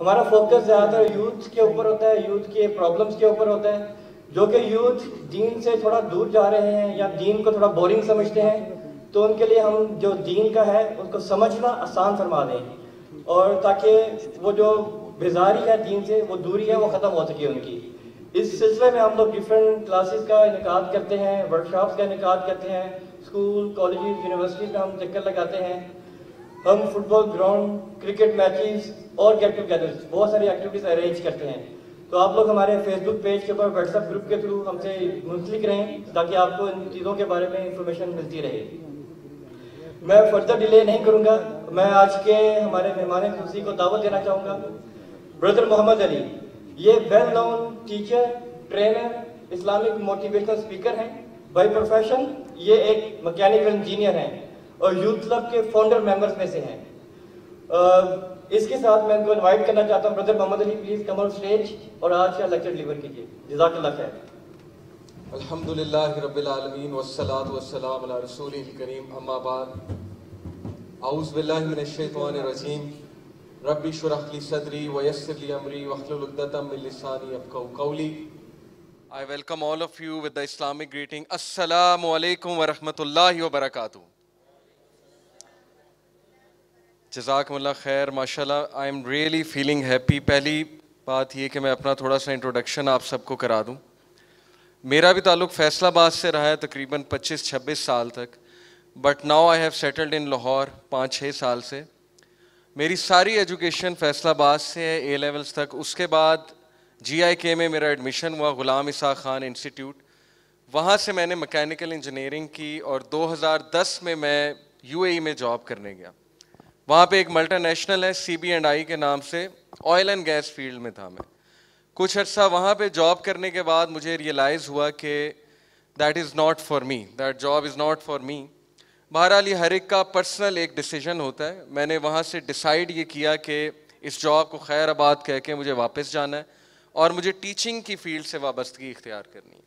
हमारा फोकस ज़्यादातर यूथ के ऊपर होता है यूथ के प्रॉब्लम्स के ऊपर होता है जो कि यूथ दीन से थोड़ा दूर जा रहे हैं या दीन को थोड़ा बोरिंग समझते हैं तो उनके लिए हम जो दीन का है उसको समझना आसान फरमा दें और ताकि वो जो बेजारी है दीन से वो दूरी है वो ख़त्म हो सके उनकी इस सिलसिले में हम लोग डिफरेंट क्लासेस का इनका करते हैं वर्कशॉप्स का इनका करते हैं स्कूल कॉलेज यूनिवर्सिटी में हम चक्कर लगाते हैं हम फुटबॉल ग्राउंड क्रिकेट मैचेस और गेट टूगेदर बहुत सारी एक्टिविटीज़ अरेंज करते हैं तो आप लोग हमारे फेसबुक पेज के ऊपर व्हाट्सएप ग्रुप के थ्रू हमसे मुंसलिक रहें ताकि आपको इन चीज़ों के बारे में इंफॉर्मेशन मिलती रहे मैं फर्दर डिले नहीं करूँगा मैं आज के हमारे मेहमान खुशी को दावत देना चाहूँगा ब्रदर मोहम्मद अली ये well known teacher trainer Islamic motivational speaker हैं बाई प्रोफेशन ये एक मकैनिकल इंजीनियर हैं और यूथ क्लब के फाउंडर मेंबर्स में से हैं uh, इसके साथ मैं इनको इनवाइट करना चाहता हूं brother Mohammed Ali please come on stage और आज का लेक्चर डिलीवर कीजिए जजाकल्ला खैर अल्हम्दुलिल्लाह रब्बिल आलमीन वस्सलात वस्सलाम अला रसूलिल करीम अम्मा बाद आउज़ बिल्लाहि मिनश शैतानिर रजीम रब्बी शराह ली सदरी व यस्सिर ली अमरी वहलुल उक़दतम मिन लिसानी यफ्क़हू कौली I welcome all of you with the Islamic greeting. Assalamu alaikum wa rahmatullahi wa barakatuh. जजाकमल्ला खैर माशाल्लाह I am really feeling happy पहली बात यह कि मैं अपना थोड़ा सा इंट्रोडक्शन आप सबको करा दूं मेरा भी ताल्लुक फैसलाबाद से रहा है तकरीबन 25-26 साल तक but now I have settled in Lahore पाँच छः साल से मेरी सारी एजुकेशन फैसलाबाद से है ए लेवल्स तक उसके बाद के में मेरा एडमिशन हुआ ग़ुलाम इसा खान इंस्टीट्यूट वहाँ से मैंने मकैनिकल इंजीनियरिंग की और दस में मैं यूएई e में जॉब करने गया वहाँ पे एक मल्टीनेशनल है सी बी एंड आई के नाम से ऑयल एंड गैस फील्ड में था मैं कुछ अर्सा वहाँ पे जॉब करने के बाद मुझे रियलाइज़ हुआ कि that is not for me that job is not for me बहरहाल ये हर एक का पर्सनल एक डिसीजन होता है मैंने वहाँ से डिसाइड ये किया कि इस जॉब को खैर आबाद कह के मुझे वापस जाना है और मुझे टीचिंग की फील्ड से वाबस्तगी इख्तियार करनी है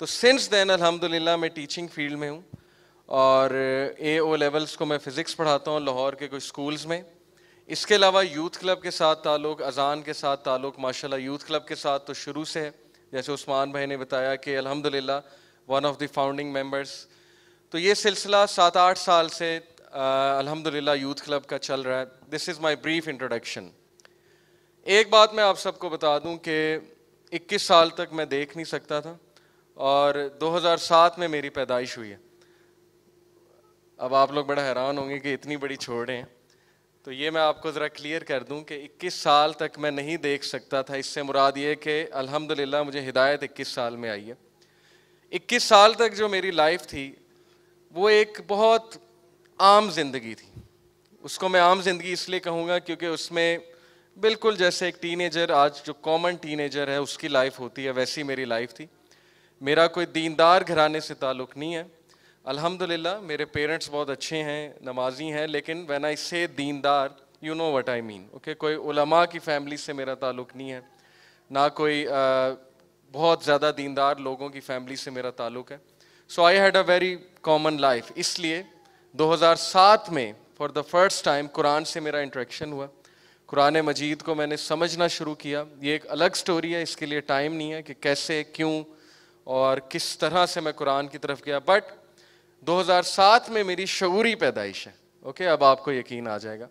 तो सिंस देन अलहमदिल्ला मैं टीचिंग फील्ड में हूँ और ए ओ लेवल्स को मैं फ़िज़िक्स पढ़ाता हूँ लाहौर के कुछ स्कूल्स में इसके अलावा यूथ क्लब के साथ ताल्लुक अजान के साथ ताल्लुक माशाल्लाह यूथ क्लब के साथ तो शुरू से है जैसे उस्मान भाई ने बताया कि अल्हम्दुलिल्लाह one of the founding members तो ये सिलसिला सात आठ साल से अल्हम्दुलिल्लाह यूथ क्लब का चल रहा है this is my brief introduction एक बात मैं आप सबको बता दूँ कि इक्कीस साल तक मैं देख नहीं सकता था और दो में मेरी पैदाइश हुई है अब आप लोग बड़ा हैरान होंगे कि इतनी बड़ी छोड़ें तो ये मैं आपको ज़रा क्लियर कर दूं कि 21 साल तक मैं नहीं देख सकता था इससे मुराद ये कि अल्हम्दुलिल्लाह मुझे हिदायत 21 साल में आई है 21 साल तक जो मेरी लाइफ थी वो एक बहुत आम जिंदगी थी उसको मैं आम जिंदगी इसलिए कहूँगा क्योंकि उसमें बिल्कुल जैसे एक टीनेजर आज जो कॉमन टीनेजर है उसकी लाइफ होती है वैसी मेरी लाइफ थी मेरा कोई दीनदार घराने से ताल्लुक़ नहीं है अल्हम्दुलिल्लाह मेरे पेरेंट्स बहुत अच्छे हैं नमाजी हैं लेकिन वैन आई से दीनदार you know what I mean okay कोई उलमा की फैमिली से मेरा ताल्लुक़ नहीं है ना कोई आ, बहुत ज़्यादा दीनदार लोगों की फैमिली से मेरा ताल्लुक़ है so I had a very common life इसलिए 2007 में for the first time Quran से मेरा इंट्रैक्शन हुआ कुरान मजीद को मैंने समझना शुरू किया ये एक अलग स्टोरी है इसके लिए टाइम नहीं है कि कैसे क्यों और किस तरह से मैं कुरान की तरफ गया बट 2007 में मेरी शूरी पैदाइश है ओके अब आपको यकीन आ जाएगा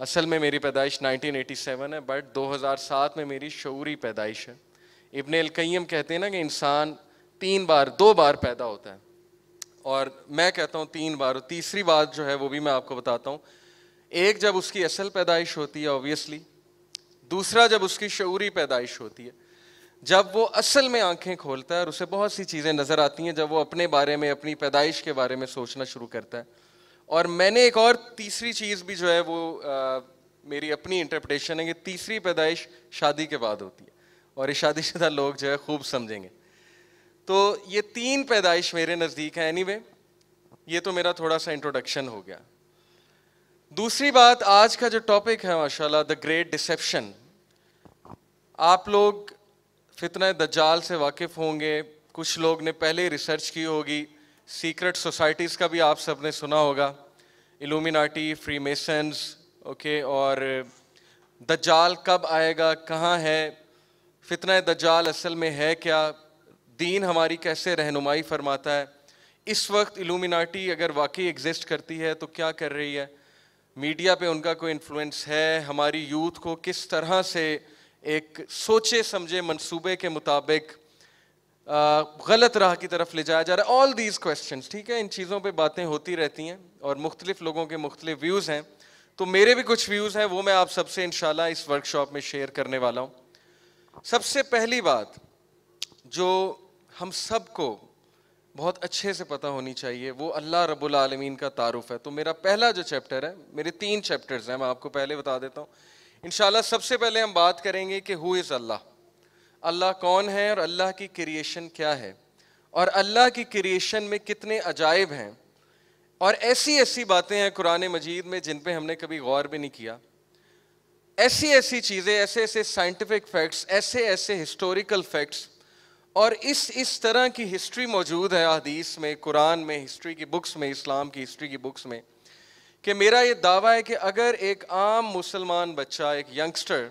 असल में मेरी पैदाइश 1987 है बट 2007 में मेरी शूरी पैदाइश है इबन अलकैम कहते हैं ना कि इंसान तीन बार दो बार पैदा होता है और मैं कहता हूँ तीन बार और तीसरी बात जो है वो भी मैं आपको बताता हूँ एक जब उसकी असल पैदाइश होती है ऑब्वियसली दूसरा जब उसकी शूरी पैदाइश होती है जब वो असल में आंखें खोलता है और उसे बहुत सी चीज़ें नज़र आती हैं जब वो अपने बारे में अपनी पैदाइश के बारे में सोचना शुरू करता है और मैंने एक और तीसरी चीज़ भी जो है वो आ, मेरी अपनी इंटरप्रटेशन है कि तीसरी पैदाइश शादी के बाद होती है और ये शादीशुदा लोग जो है खूब समझेंगे तो ये तीन पैदाइश मेरे नज़दीक है एनी ये तो मेरा थोड़ा सा इंट्रोडक्शन हो गया दूसरी बात आज का जो टॉपिक है माशाल्लाह द ग्रेट डिसेप्शन आप लोग फितना दज्जाल से वाकिफ़ होंगे कुछ लोग ने पहले ही रिसर्च की होगी सीक्रेट सोसाइटीज़ का भी आप सब ने सुना होगा इलूमिनाटी फ्री मेसन्स ओके और दज्जाल कब आएगा कहाँ है फितना दज्जाल असल में है क्या दीन हमारी कैसे रहनुमाई फरमाता है इस वक्त इलूमिनाटी अगर वाकई एग्जिस्ट करती है तो क्या कर रही है मीडिया पे उनका कोई इन्फ्लुएंस है हमारी यूथ को किस तरह से एक सोचे समझे मंसूबे के मुताबिक गलत राह की तरफ ले जाया जा रहा है ऑल दीज क्वेश्चन ठीक है इन चीज़ों पे बातें होती रहती हैं और मुख्तलिफ लोगों के मुख्तलिफ व्यूज़ हैं तो मेरे भी कुछ व्यूज़ हैं वो मैं आप सबसे इन इस वर्कशॉप में शेयर करने वाला हूँ सबसे पहली बात जो हम सबको बहुत अच्छे से पता होनी चाहिए वो अल्लाह रबुल आलमीन का तारुफ है तो मेरा पहला जो चैप्टर है मेरे तीन चैप्टर्स हैं मैं आपको पहले बता देता हूँ इन सबसे पहले हम बात करेंगे कि हु इज़ अल्लाह अल्लाह कौन है और अल्लाह की क्रिएशन क्या है और अल्लाह की क्रिएशन में कितने अजायब हैं और ऐसी ऐसी बातें हैं कुरान मजीद में जिन पे हमने कभी गौर भी नहीं किया ऐसी ऐसी चीज़ें ऐसे ऐसे साइंटिफिक फैक्ट्स ऐसे ऐसे हिस्टोरिकल फैक्ट्स और इस इस तरह की हिस्ट्री मौजूद है अदीस में कुरान में हिस्ट्री की बुक्स में इस्लाम की हिस्ट्री की बुक्स में कि मेरा ये दावा है कि अगर एक आम मुसलमान बच्चा एक यंगस्टर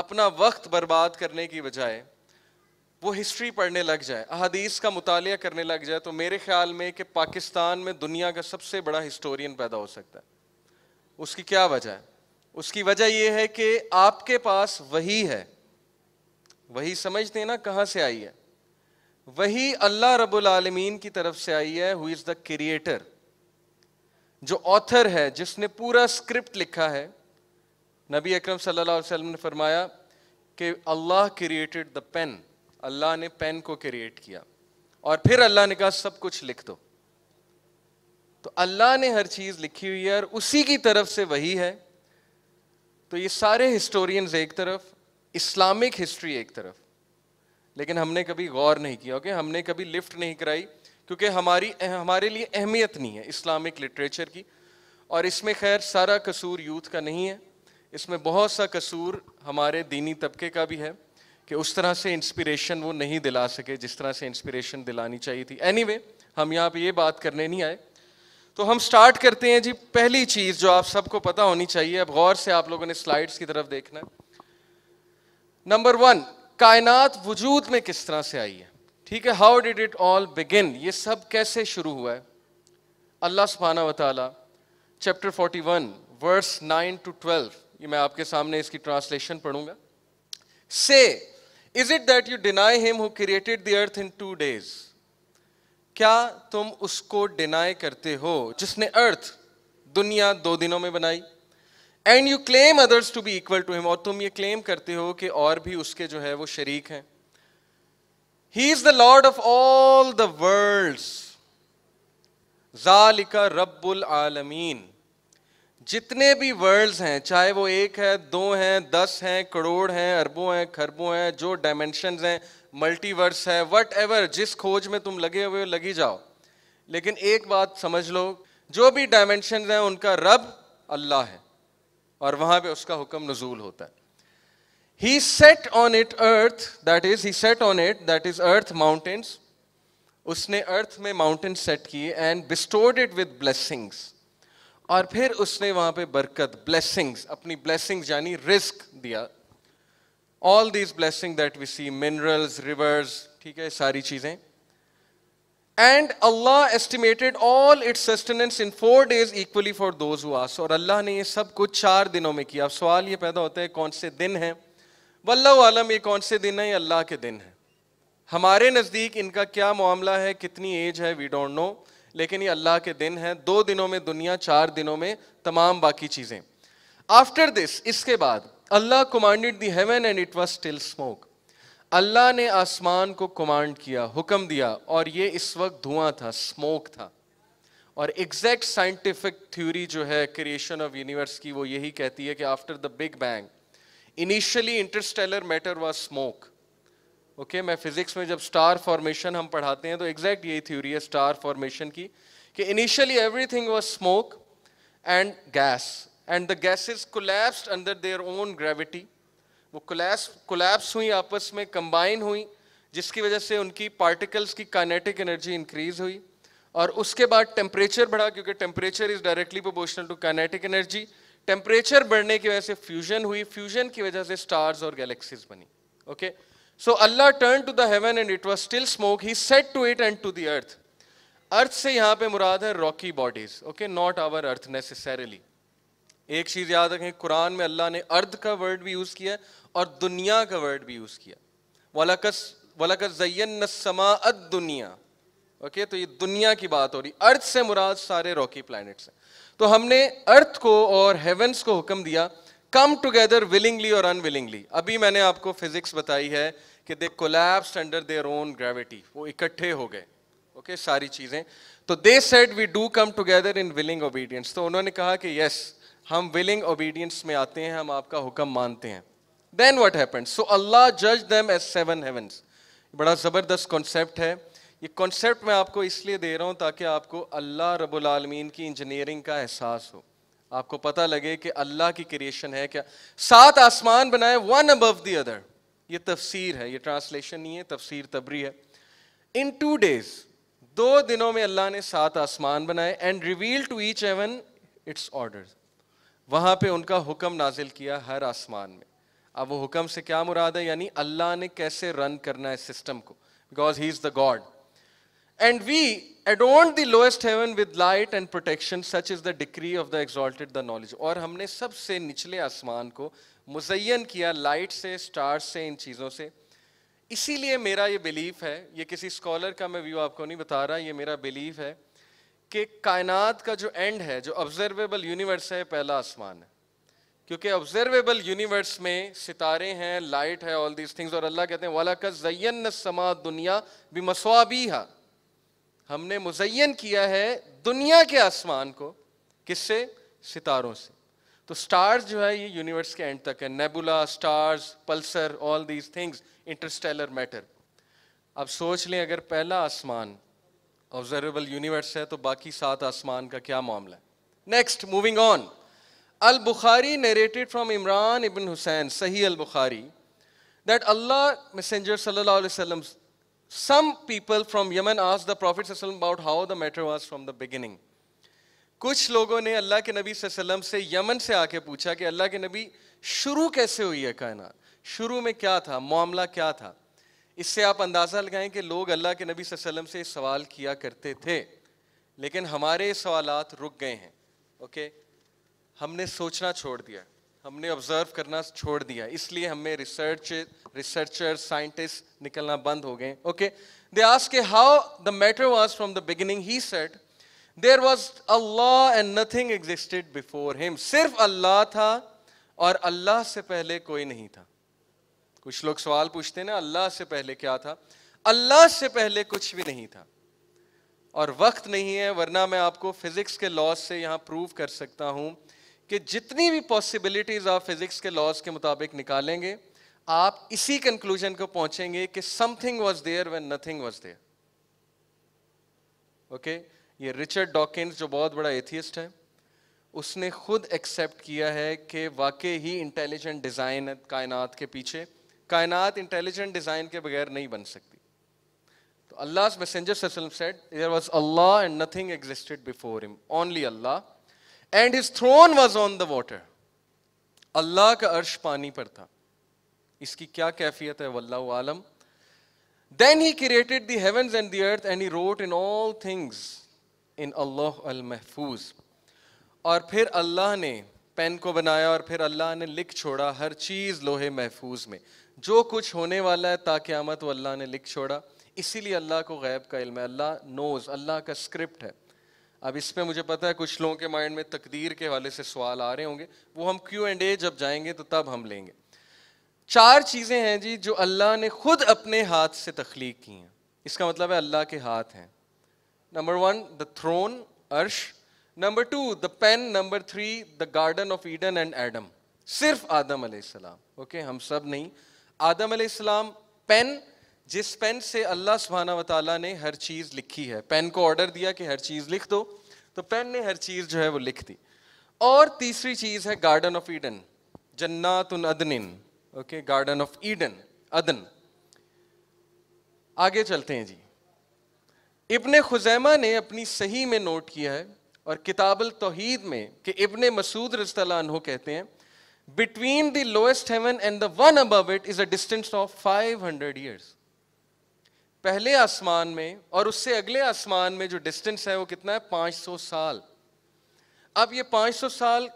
अपना वक्त बर्बाद करने की बजाय वो हिस्ट्री पढ़ने लग जाए अहदीस का मुताल करने लग जाए तो मेरे ख्याल में कि पाकिस्तान में दुनिया का सबसे बड़ा हिस्टोरियन पैदा हो सकता है उसकी क्या वजह है उसकी वजह यह है कि आपके पास वही है वही समझते हैं ना कहाँ से आई है वही अल्लाह रब्बुल आलमीन की तरफ से आई है हु इज़ द क्रिएटर जो ऑथर है जिसने पूरा स्क्रिप्ट लिखा है नबी अकरम सल्लल्लाहु अलैहि वसल्लम ने फरमाया कि अल्लाह क्रिएटेड द पेन अल्लाह ने पेन को क्रिएट किया और फिर अल्लाह ने कहा सब कुछ लिख दो तो अल्लाह ने हर चीज़ लिखी हुई है और उसी की तरफ से वही है तो ये सारे हिस्टोरियंस एक तरफ इस्लामिक हिस्ट्री एक तरफ लेकिन हमने कभी गौर नहीं किया ओके हमने कभी लिफ्ट नहीं कराई क्योंकि हमारी हमारे लिए अहमियत नहीं है इस्लामिक लिटरेचर की और इसमें खैर सारा कसूर यूथ का नहीं है इसमें बहुत सा कसूर हमारे दीनी तबके का भी है कि उस तरह से इंस्पिरेशन वो नहीं दिला सके जिस तरह से इंस्पिरेशन दिलानी चाहिए थी एनी anyway, हम यहाँ पर ये बात करने नहीं आए तो हम स्टार्ट करते हैं जी पहली चीज़ जो आप सबको पता होनी चाहिए अब गौर से आप लोगों ने स्लाइड्स की तरफ देखना है नंबर वन कायनात वजूद में किस तरह से आई है ठीक है how did it all begin ये सब कैसे शुरू हुआ है अल्लाह सुबहाना वाली चैप्टर 41 वर्स 9 टू 12 ये मैं आपके सामने इसकी ट्रांसलेशन पढ़ूंगा say is it that you deny him who created the earth in two days क्या तुम उसको डिनाई करते हो जिसने अर्थ दुनिया दो दिनों में बनाई and you claim others to be equal to him और तुम ये क्लेम करते हो कि और भी उसके जो है वो शरीक हैं he is the lord of all the world जालिका रब्बुल आलमीन जितने भी वर्ल्ड्स हैं चाहे वो एक है दो हैं दस हैं करोड़ हैं अरबों हैं खरबों हैं जो डायमेंशन हैं मल्टीवर्स है वट एवर जिस खोज में तुम लगे हुए लगी जाओ लेकिन एक बात समझ लो जो भी डायमेंशन हैं उनका रब अल्लाह है और वहां पे उसका हुक्म नजूल होता है He set on it earth, that is, he set on it, that is, earth mountains. Usne earth mein mountains set ki and bestowed it with blessings. Aur phir usne wahan pe barkat, blessings, apni blessings yani risk diya. All these blessings that we see, minerals, rivers, theek hai, sari cheezein. And Allah estimated all its sustenance in four days equally for those who asked. Aur Allah ne ye sab kuch char dinon mein kiya. Ab sawal ye paida hota hai, kaun se वल्ला आलम ये कौन से दिन है ये अल्लाह के दिन है हमारे नज़दीक इनका क्या मामला है कितनी एज है वी डोंट नो लेकिन ये अल्लाह के दिन है दो दिनों में दुनिया चार दिनों में तमाम बाकी चीज़ें आफ्टर दिस इसके बाद अल्लाह commanded the heaven and it was still smoke अल्लाह ने आसमान को कमांड किया हुक्म दिया और ये इस वक्त धुआं था स्मोक था और एग्जैक्ट साइंटिफिक थ्योरी जो है क्रिएशन ऑफ यूनिवर्स की वो यही कहती है कि after the big bang initially interstellar matter was smoke okay मैं फिजिक्स में जब स्टार फॉर्मेशन हम पढ़ाते हैं तो एग्जैक्ट यही थ्योरी है स्टार फॉर्मेशन की कि initially everything was smoke and gas and the gases collapsed under their own gravity वो कोलैप्स कोलैप्स हुई आपस में कंबाइन हुई जिसकी वजह से उनकी पार्टिकल्स की काइनेटिक एनर्जी इंक्रीज हुई और उसके बाद टेम्परेचर बढ़ा क्योंकि temperature is directly proportional to kinetic energy temperature बढ़ने की वजह से फ्यूजन हुई फ्यूजन की वजह से स्टार्स और गैलेक्सीज बनी okay so Allah turn to the heaven and it was still smoke he said to it and to the earth earth से यहाँ पे मुराद है rocky bodies okay not our earth necessarily एक चीज याद रखें कुरान में अल्लाह ने अर्थ का वर्ड भी यूज किया और दुनिया का वर्ड भी यूज किया वलाकस वलाकस जयन समा दुनिया ओके तो ये दुनिया की बात हो रही अर्थ से मुराद सारे रॉकी प्लैनेट्स हैं तो हमने अर्थ को और हेवंस को हुक्म दिया कम टुगेदर विलिंगली और अनविलिंगली अभी मैंने आपको फिजिक्स बताई है कि they collapse under their own gravity वो इकट्ठे हो गए ओके okay, सारी चीज़ें तो they said we do come together in willing obedience तो उन्होंने कहा कि यस हम विलिंग ओबीडियंस में आते हैं हम आपका हुक्म मानते हैं then what happens so Allah जज दैम एज सेवन हेवन बड़ा ज़बरदस्त कॉन्सेप्ट है ये कॉन्सेप्ट मैं आपको इसलिए दे रहा हूँ ताकि आपको अल्लाह रबुल आलमीन की इंजीनियरिंग का एहसास हो आपको पता लगे कि अल्लाह की क्रिएशन है क्या सात आसमान बनाए वन अबव दी अदर ये तफसीर है ये ट्रांसलेशन नहीं है तफसीर तबरी है इन टू डेज दो दिनों में अल्लाह ने सात आसमान बनाए and reveal to each heaven its order वहाँ पे उनका हुक्म नाजिल किया हर आसमान में अब वो हुक्म से क्या मुराद है यानी अल्लाह ने कैसे रन करना है सिस्टम को because he is the God And we adorned the lowest heaven with light and protection, such is the decree of the exalted, the knowledge. और हमने सबसे निचले आसमान को मुजयन किया लाइट से स्टार्स से इन चीज़ों से इसीलिए मेरा ये बिलीफ है ये किसी स्कॉलर का मैं व्यू आपको नहीं बता रहा ये मेरा बिलीफ है कि कायनात का जो एंड है जो ऑब्जर्वेबल यूनिवर्स है पहला आसमान है क्योंकि ऑब्जर्वेबल यूनिवर्स में सितारे हैं लाइट है ऑल दीज थिंग्स और अल्लाह कहते हैं वाला का जयन समा दुनिया भी मसवा भी है हमने मुजयन किया है दुनिया के आसमान को किससे सितारों से तो स्टार्स जो है ये यूनिवर्स के एंड तक है nebula stars pulsar all these things interstellar matter अब सोच लें अगर पहला आसमान ऑब्जर्वेबल यूनिवर्स है तो बाकी सात आसमान का क्या मामला है next moving on al Bukhari narrated from Imran ibn Husain सही al Bukhari that Allah messenger सल्लल्लाहु अलैहि वसल्लम some people from Yemen asked the Prophet about how the matter was from the beginning. कुछ लोगों ने अल्लाह के नबी वसल्लम से यमन से आके पूछा कि अल्लाह के नबी शुरू कैसे हुई है कहना शुरू में क्या था मामला क्या था इससे आप अंदाज़ा लगाएं कि लोग अल्लाह के नबी वसल्लम से सवाल किया करते थे लेकिन हमारे सवाल रुक गए हैं ओके हमने सोचना छोड़ दिया हमने ऑब्जर्व करना छोड़ दिया इसलिए हमें रिसर्च रिसर्चर साइंटिस्ट निकलना बंद हो गए ओके दे आस के how the matter was from the beginning he set there was Allah and nothing existed before him सिर्फ अल्लाह था और अल्लाह से पहले कोई नहीं था कुछ लोग सवाल पूछते हैं ना अल्लाह से पहले क्या था अल्लाह से पहले कुछ भी नहीं था और वक्त नहीं है वरना मैं आपको फिजिक्स के लॉज से यहाँ प्रूव कर सकता हूं कि जितनी भी पॉसिबिलिटीज आप फिजिक्स के लॉज के मुताबिक निकालेंगे आप इसी कंक्लूजन को पहुंचेंगे कि something was there when nothing was there okay ये रिचर्ड डॉकिंस जो बहुत बड़ा एथियस्ट है उसने खुद एक्सेप्ट किया है कि वाकई ही इंटेलिजेंट डिज़ाइन है कायनात के पीछे कायनात इंटेलिजेंट डिज़ाइन के बगैर नहीं बन सकती तो Allah messenger said there was Allah and nothing existed before him only Allah and his throne was on the water Allah का अर्श पानी पर था इसकी क्या कैफियत है वल्लाह आलम then he created the heaven and the earth and he wrote in all things in Allah अल महफूज और फिर अल्लाह ने पेन को बनाया और फिर अल्लाह ने लिख छोड़ा हर चीज़ लोहे महफूज में जो कुछ होने वाला है ताकि आमत वो अल्लाह ने लिख छोड़ा इसीलिए अल्लाह को गैब का इल्म है अल्लाह नोज अल्लाह का स्क्रिप्ट है अब इस पर मुझे पता है कुछ लोगों के माइंड में तकदीर के हवाले से सवाल आ रहे होंगे वो हम क्यू एंड ए जब जाएंगे तो तब हम लेंगे चार चीज़ें हैं जी जो अल्लाह ने खुद अपने हाथ से तख्लीक की हैं इसका मतलब है अल्लाह के हाथ हैं नंबर वन द थ्रोन अर्श number two the pen number three the garden of Eden and Adam सिर्फ आदम सलाम ओके okay, हम सब नहीं आदम सलाम पेन जिस पेन से अल्लाह सुबहाना वाली ने हर चीज़ लिखी है पेन को ऑर्डर दिया कि हर चीज़ लिख दो तो पेन ने हर चीज़ जो है वो लिख दी और तीसरी चीज़ है गार्डन ऑफ ईडन जन्नात अदनिन ओके गार्डन ऑफ ईडन अदन आगे चलते हैं जी इब्ने खुजैमा ने अपनी सही में नोट किया है और किताबल तोहीद में कि इब्ने मसूद रजतलानहो कहते हैं between the lowest heaven and the one above it is a distance of 500 hundred years पहले आसमान में और उससे अगले आसमान में जो डिस्टेंस है वो कितना है 500 साल अब ये 500 साल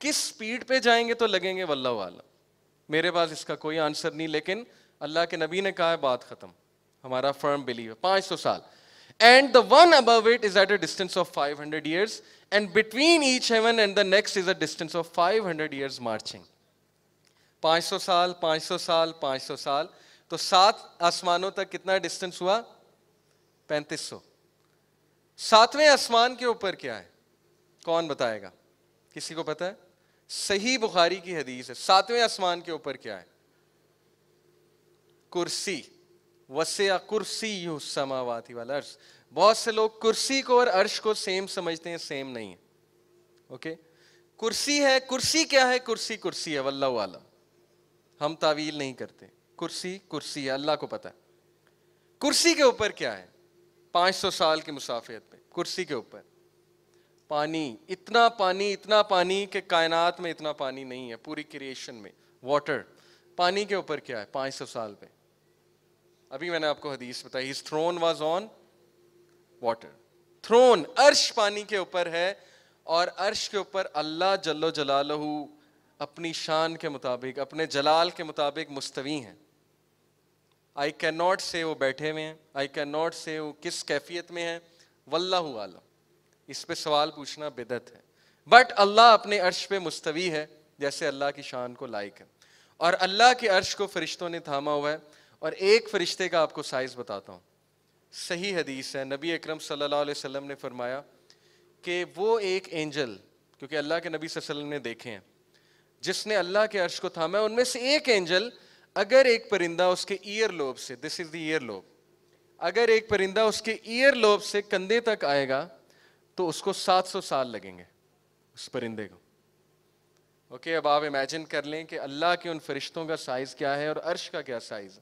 किस स्पीड पे जाएंगे तो लगेंगे वल्ला वाला मेरे पास इसका कोई आंसर नहीं लेकिन अल्लाह के नबी ने कहा है बात खत्म हमारा फर्म बिलीव है पांच सौ साल and the one above it is at a distance of 500 hundred years and between each heaven and the next is a distance of 500 hundred years marching 500 साल 500 साल 500 साल तो सात आसमानों तक कितना डिस्टेंस हुआ सौ सातवें आसमान के ऊपर क्या है कौन बताएगा किसी को पता है सही बुखारी की हदीस है सातवें आसमान के ऊपर क्या है कुर्सी वसे कुर्सी यू समावाती वाला अर्श बहुत से लोग कुर्सी को और अर्श को सेम समझते हैं सेम नहीं है ओके कुर्सी है कुर्सी क्या है कुर्सी कुर्सी है वल्ला वाला हम तावील नहीं करते कुर्सी कुर्सी है अल्लाह को पता है कुर्सी के ऊपर क्या है 500 साल की मुसाफियत पे कुर्सी के ऊपर पानी इतना पानी इतना पानी के कायनात में इतना पानी नहीं है पूरी क्रिएशन में वाटर पानी के ऊपर क्या है 500 साल में अभी मैंने आपको हदीस बताई इस throne was on water throne अर्श पानी के ऊपर है और अर्श के ऊपर अल्लाह जल्लो जलालहू अपनी शान के मुताबिक अपने जलाल के मुताबिक मुस्तवी हैं आई कैन नॉट से वो बैठे हुए हैं आई कैन नॉट से वो किस कैफियत में है वल्ला आलम इस पर सवाल पूछना बिदत है बट अल्लाह अपने अर्श पे मुस्तवी है जैसे अल्लाह की शान को लायक है और अल्लाह के अर्श को फरिश्तों ने थामा हुआ है और एक फरिश्ते का आपको साइज़ बताता हूँ सही हदीस है नबी अक्रम सल्लल्लाहु ने फरमाया कि वो एक एंजल क्योंकि अल्लाह के नबी वसल्लम ने देखे हैं जिसने अल्लाह के अर्श को थामा उनमें से एक एंजल अगर एक परिंदा उसके ईयर लोब से this is the ear lobe अगर एक परिंदा उसके ईयर लोब से कंधे तक आएगा तो उसको 700 साल लगेंगे उस परिंदे को ओके okay, अब आप इमेजिन कर लें कि अल्लाह के उन फरिश्तों का साइज़ क्या है और अर्श का क्या साइज़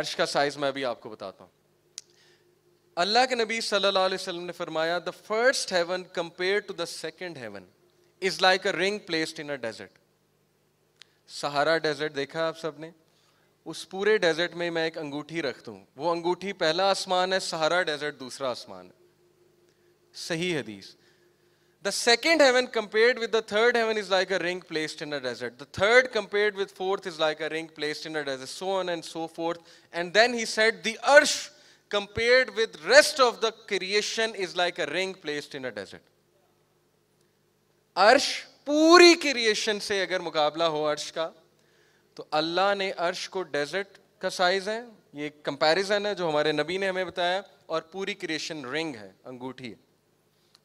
अर्श का साइज़ मैं अभी आपको बताता हूँ अल्लाह के नबी सल्लल्लाहु अलैहि वसल्लम ने फरमाया the first heaven compare to the second heaven is like a ring placed in a desert Sahara desert देखा आप सबने उस पूरे डेजर्ट में मैं एक अंगूठी रख दूँ वो अंगूठी पहला आसमान है सहारा डेजर्ट दूसरा आसमान है सही हदीस the second heaven compared with the third heaven is like a ring placed in a desert the third compared with fourth is like a ring placed in a desert so on and so forth and then he said the अर्श compared with rest of the creation is like a ring placed in a desert अर्श पूरी creation से अगर मुकाबला हो अर्श का तो अल्लाह ने अर्श को डेजर्ट का साइज है ये कंपैरिजन है जो हमारे नबी ने हमें बताया और पूरी क्रिएशन रिंग है अंगूठी है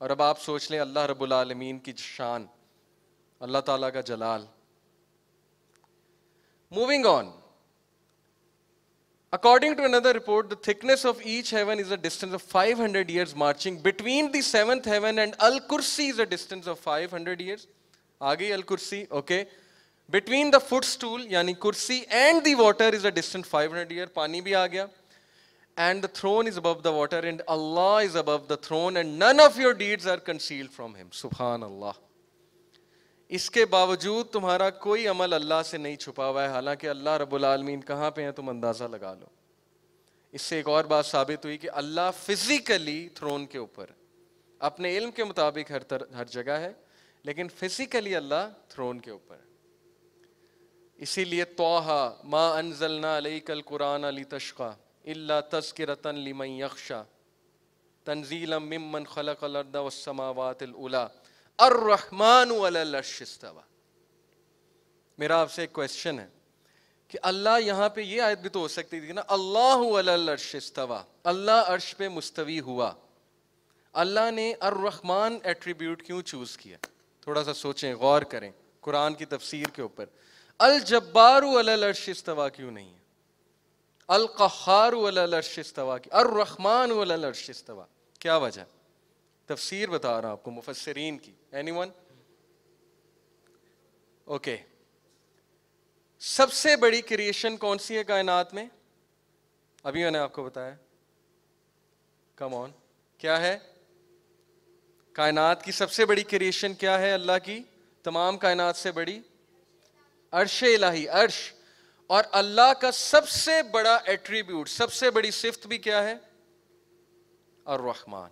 और अब आप सोच लें अल्लाह रब्बुल आलमीन की शान अल्लाह ताला का जलाल moving on According to another report, the thickness of each heaven is a distance of 500 years marching. Between the seventh heaven and Al Kursi is a distance of 500 years. आ गई अल कुर्सी okay between the foot stool यानी कुर्सी and the water is a distant 500 hundred year पानी भी आ गया and the throne is above the water and Allah is above the throne and none of your deeds are concealed from him subhan Allah इसके बावजूद तुम्हारा कोई अमल अल्लाह से नहीं छुपा हुआ है हालांकि अल्लाह रबुल आलमीन कहाँ पे हैं तुम अंदाज़ा लगा लो इससे एक और बात साबित हुई कि अल्लाह फिजिकली थ्रोन के ऊपर अपने इल्म के मुताबिक हर तर हर जगह है लेकिन फिजिकली अल्लाह थ्रोन के ऊपर इसीलिए तोहा मा अनजलना अली कल कुरान अली तशका इल्ला तस्करतन लिमन यक्षा तंजील मिमन खलक अलरदमावात अर्रहमान अलशिस्तवा मेरा आपसे एक क्वेश्चन है कि अल्लाह यहाँ पे ये आयत भी तो हो सकती थी ना अल्लाह अलशिस्तवा अल्लाह अर्श पे मुस्तवी हुआ अल्लाह ने अर्रहमान एट्रीब्यूट क्यों चूज़ किया थोड़ा सा सोचें गौर करें कुरान की तफसीर के ऊपर अल जब्बारू अलाश इस्तवा क्यों नहीं है अल कहारू अलाश इस्तवा की अर रहमान अलाश इस्तवा क्या वजह तफसीर बता रहा हूं आपको मुफसरीन की एनी वन ओके सबसे बड़ी क्रिएशन कौन सी है कायनात में अभी मैंने आपको बताया कम ऑन क्या है कायनात की सबसे बड़ी क्रिएशन क्या है अल्लाह की तमाम कायनात से बड़ी अर्श इलाही अर्श और अल्लाह का सबसे बड़ा एट्रीब्यूट सबसे बड़ी सिफ्त भी क्या है और रहमान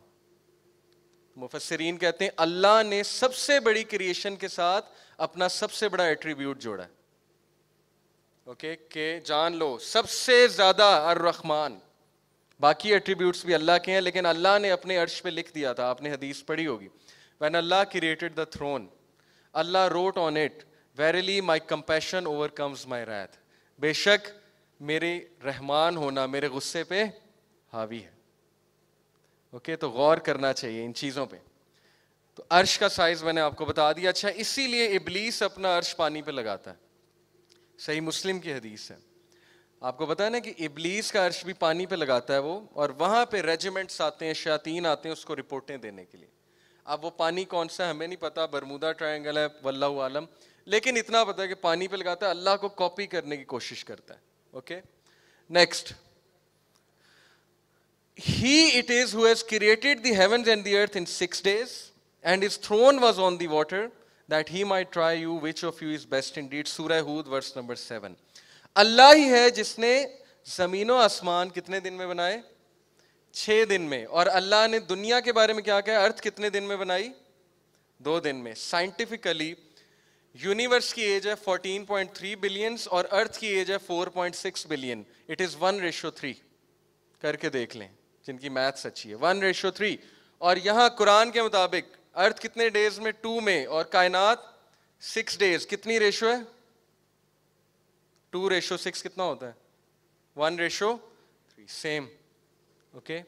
मुफसरीन कहते हैं अल्लाह ने सबसे बड़ी क्रिएशन के साथ अपना सबसे बड़ा एट्रीब्यूट जोड़ा ओके okay, के जान लो सबसे ज्यादा अर रहमान बाकी एट्रीब्यूट्स भी अल्लाह के हैं लेकिन अल्लाह ने अपने अर्श पे लिख दिया था आपने हदीस पढ़ी होगी when Allah created the throne Allah wrote on it verily my compassion overcomes my wrath बेशक मेरे रहमान होना मेरे गुस्से पे हावी है ओके okay, तो गौर करना चाहिए इन चीज़ों पे तो अर्श का साइज मैंने आपको बता दिया अच्छा इसीलिए इबलीस अपना अर्श पानी पे लगाता है सही मुस्लिम की हदीस है आपको पता है ना कि इबलीस का अर्श भी पानी पे लगाता है वो और वहां पे रेजिमेंट्स आते हैं शातीन आते हैं उसको रिपोर्टें देने के लिए अब वो पानी कौन सा है हमें नहीं पता बरमूदा ट्रायंगल है वल्ला आलम लेकिन इतना पता है कि पानी पे लगाता है अल्लाह को कॉपी करने की कोशिश करता है okay next he it is who created the and the earth in six days and his throne was on the water that he may try you which of you is best in deed सूर हूद verse number seven Allah ही है जिसने जमीन आसमान कितने दिन में बनाए छः दिन में और अल्लाह ने दुनिया के बारे में क्या कहा अर्थ कितने दिन में बनाई दो दिन में साइंटिफिकली यूनिवर्स की एज है 14.3 बिलियंस और अर्थ की एज है 4.6 billion it is one ratio three करके देख लें जिनकी मैथ्स अच्छी है वन रेशो थ्री और यहाँ कुरान के मुताबिक अर्थ कितने डेज में टू में और कायनात सिक्स डेज कितनी रेशो है टू रेशो सिक्स कितना होता है one ratio three same okay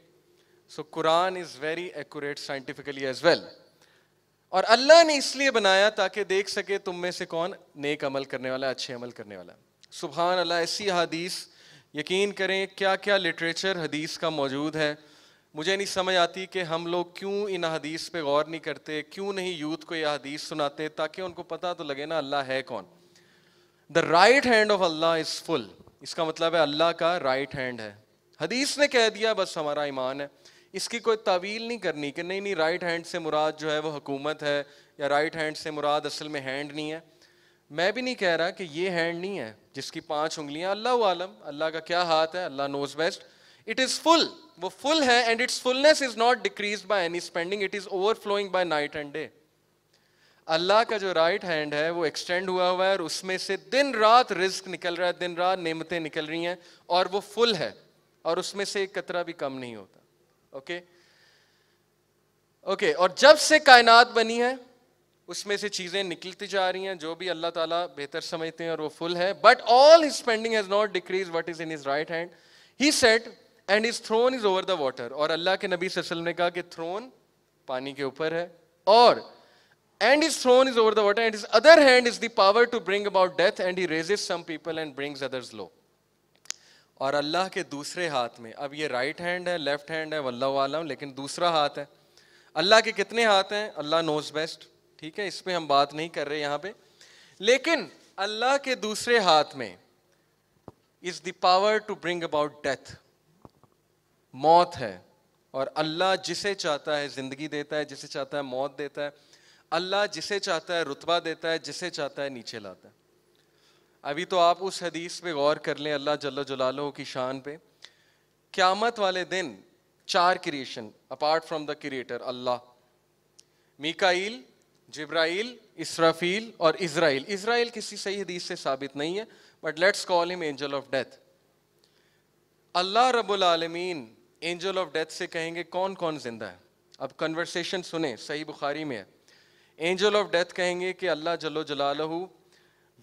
so Quran is very accurate scientifically as well और अल्लाह ने इसलिए बनाया ताकि देख सके तुम में से कौन नेक अमल करने वाला अच्छे अमल करने वाला सुबहान अल्लाह ऐसी हदीस यकीन करें क्या क्या लिटरेचर हदीस का मौजूद है मुझे नहीं समझ आती कि हम लोग क्यों इन हदीस पे गौर नहीं करते क्यों नहीं यूथ को यह हदीस सुनाते ताकि उनको पता तो लगे ना अल्लाह है कौन the right hand of Allah is full इसका मतलब है अल्लाह का राइट हैंड है हदीस ने कह दिया बस हमारा ईमान है इसकी कोई तावील नहीं करनी कि नहीं नहीं राइट हैंड से मुराद जो है वो हुकूमत है या राइट हैंड से मुराद असल में हैंड नहीं है मैं भी नहीं कह रहा कि ये हैंड नहीं है जिसकी पांच उंगलियां अल्लाह आलम अल्लाह का क्या हाथ है Allah knows best it is full वो फुल है and its fullness is not decrease by any spending it is overflowing by night and day Allah का जो राइट हैंड है वो एक्सटेंड हुआ हुआ है और उसमें से दिन रात रिस्क निकल रहा है दिन रात नेमतें निकल रही हैं और वो फुल है और उसमें से एक कतरा भी कम नहीं होता ओके ओके और जब से कायनात बनी है उसमें से चीज़ें निकलती जा रही हैं जो भी अल्लाह ताला बेहतर समझते हैं और वो फुल है but all his spending has not decrease what is in his right hand he said and his throne is over the water और अल्लाह के नबी वसल्लम ने कहा कि थ्रोन पानी के ऊपर है और and his throne is over the water, and his other hand is the power to bring about death, and he raises some people and brings others low. और अल्लाह के दूसरे हाथ में अब ये राइट हैंड है लेफ्ट हैंड है वल्ला वालम लेकिन दूसरा हाथ है अल्लाह के कितने हाथ हैं अल्लाह नोज बेस्ट ठीक है इस पर हम बात नहीं कर रहे यहाँ पे लेकिन अल्लाह के दूसरे हाथ में is the power to bring about death मौत है और अल्लाह जिसे चाहता है ज़िंदगी देता है जिसे चाहता है मौत देता है अल्लाह जिसे चाहता है रुतबा देता है जिसे चाहता है नीचे लाता है अभी तो आप उस हदीस पे गौर कर लें अल्लाह जल्ला जलालो की शान पे क़्यामत वाले दिन चार creation apart from the creator Allah Mikail Jibrail Israfil और इसराइल इसराइल किसी सही हदीस से साबित नहीं है but let's call him angel of death Allah रबुल आलमीन एंजल ऑफ डेथ से कहेंगे कौन कौन जिंदा है अब कन्वर्सेशन सुने सही बुखारी में है एंजल ऑफ डेथ कहेंगे कि अल्लाह जलो जलालहू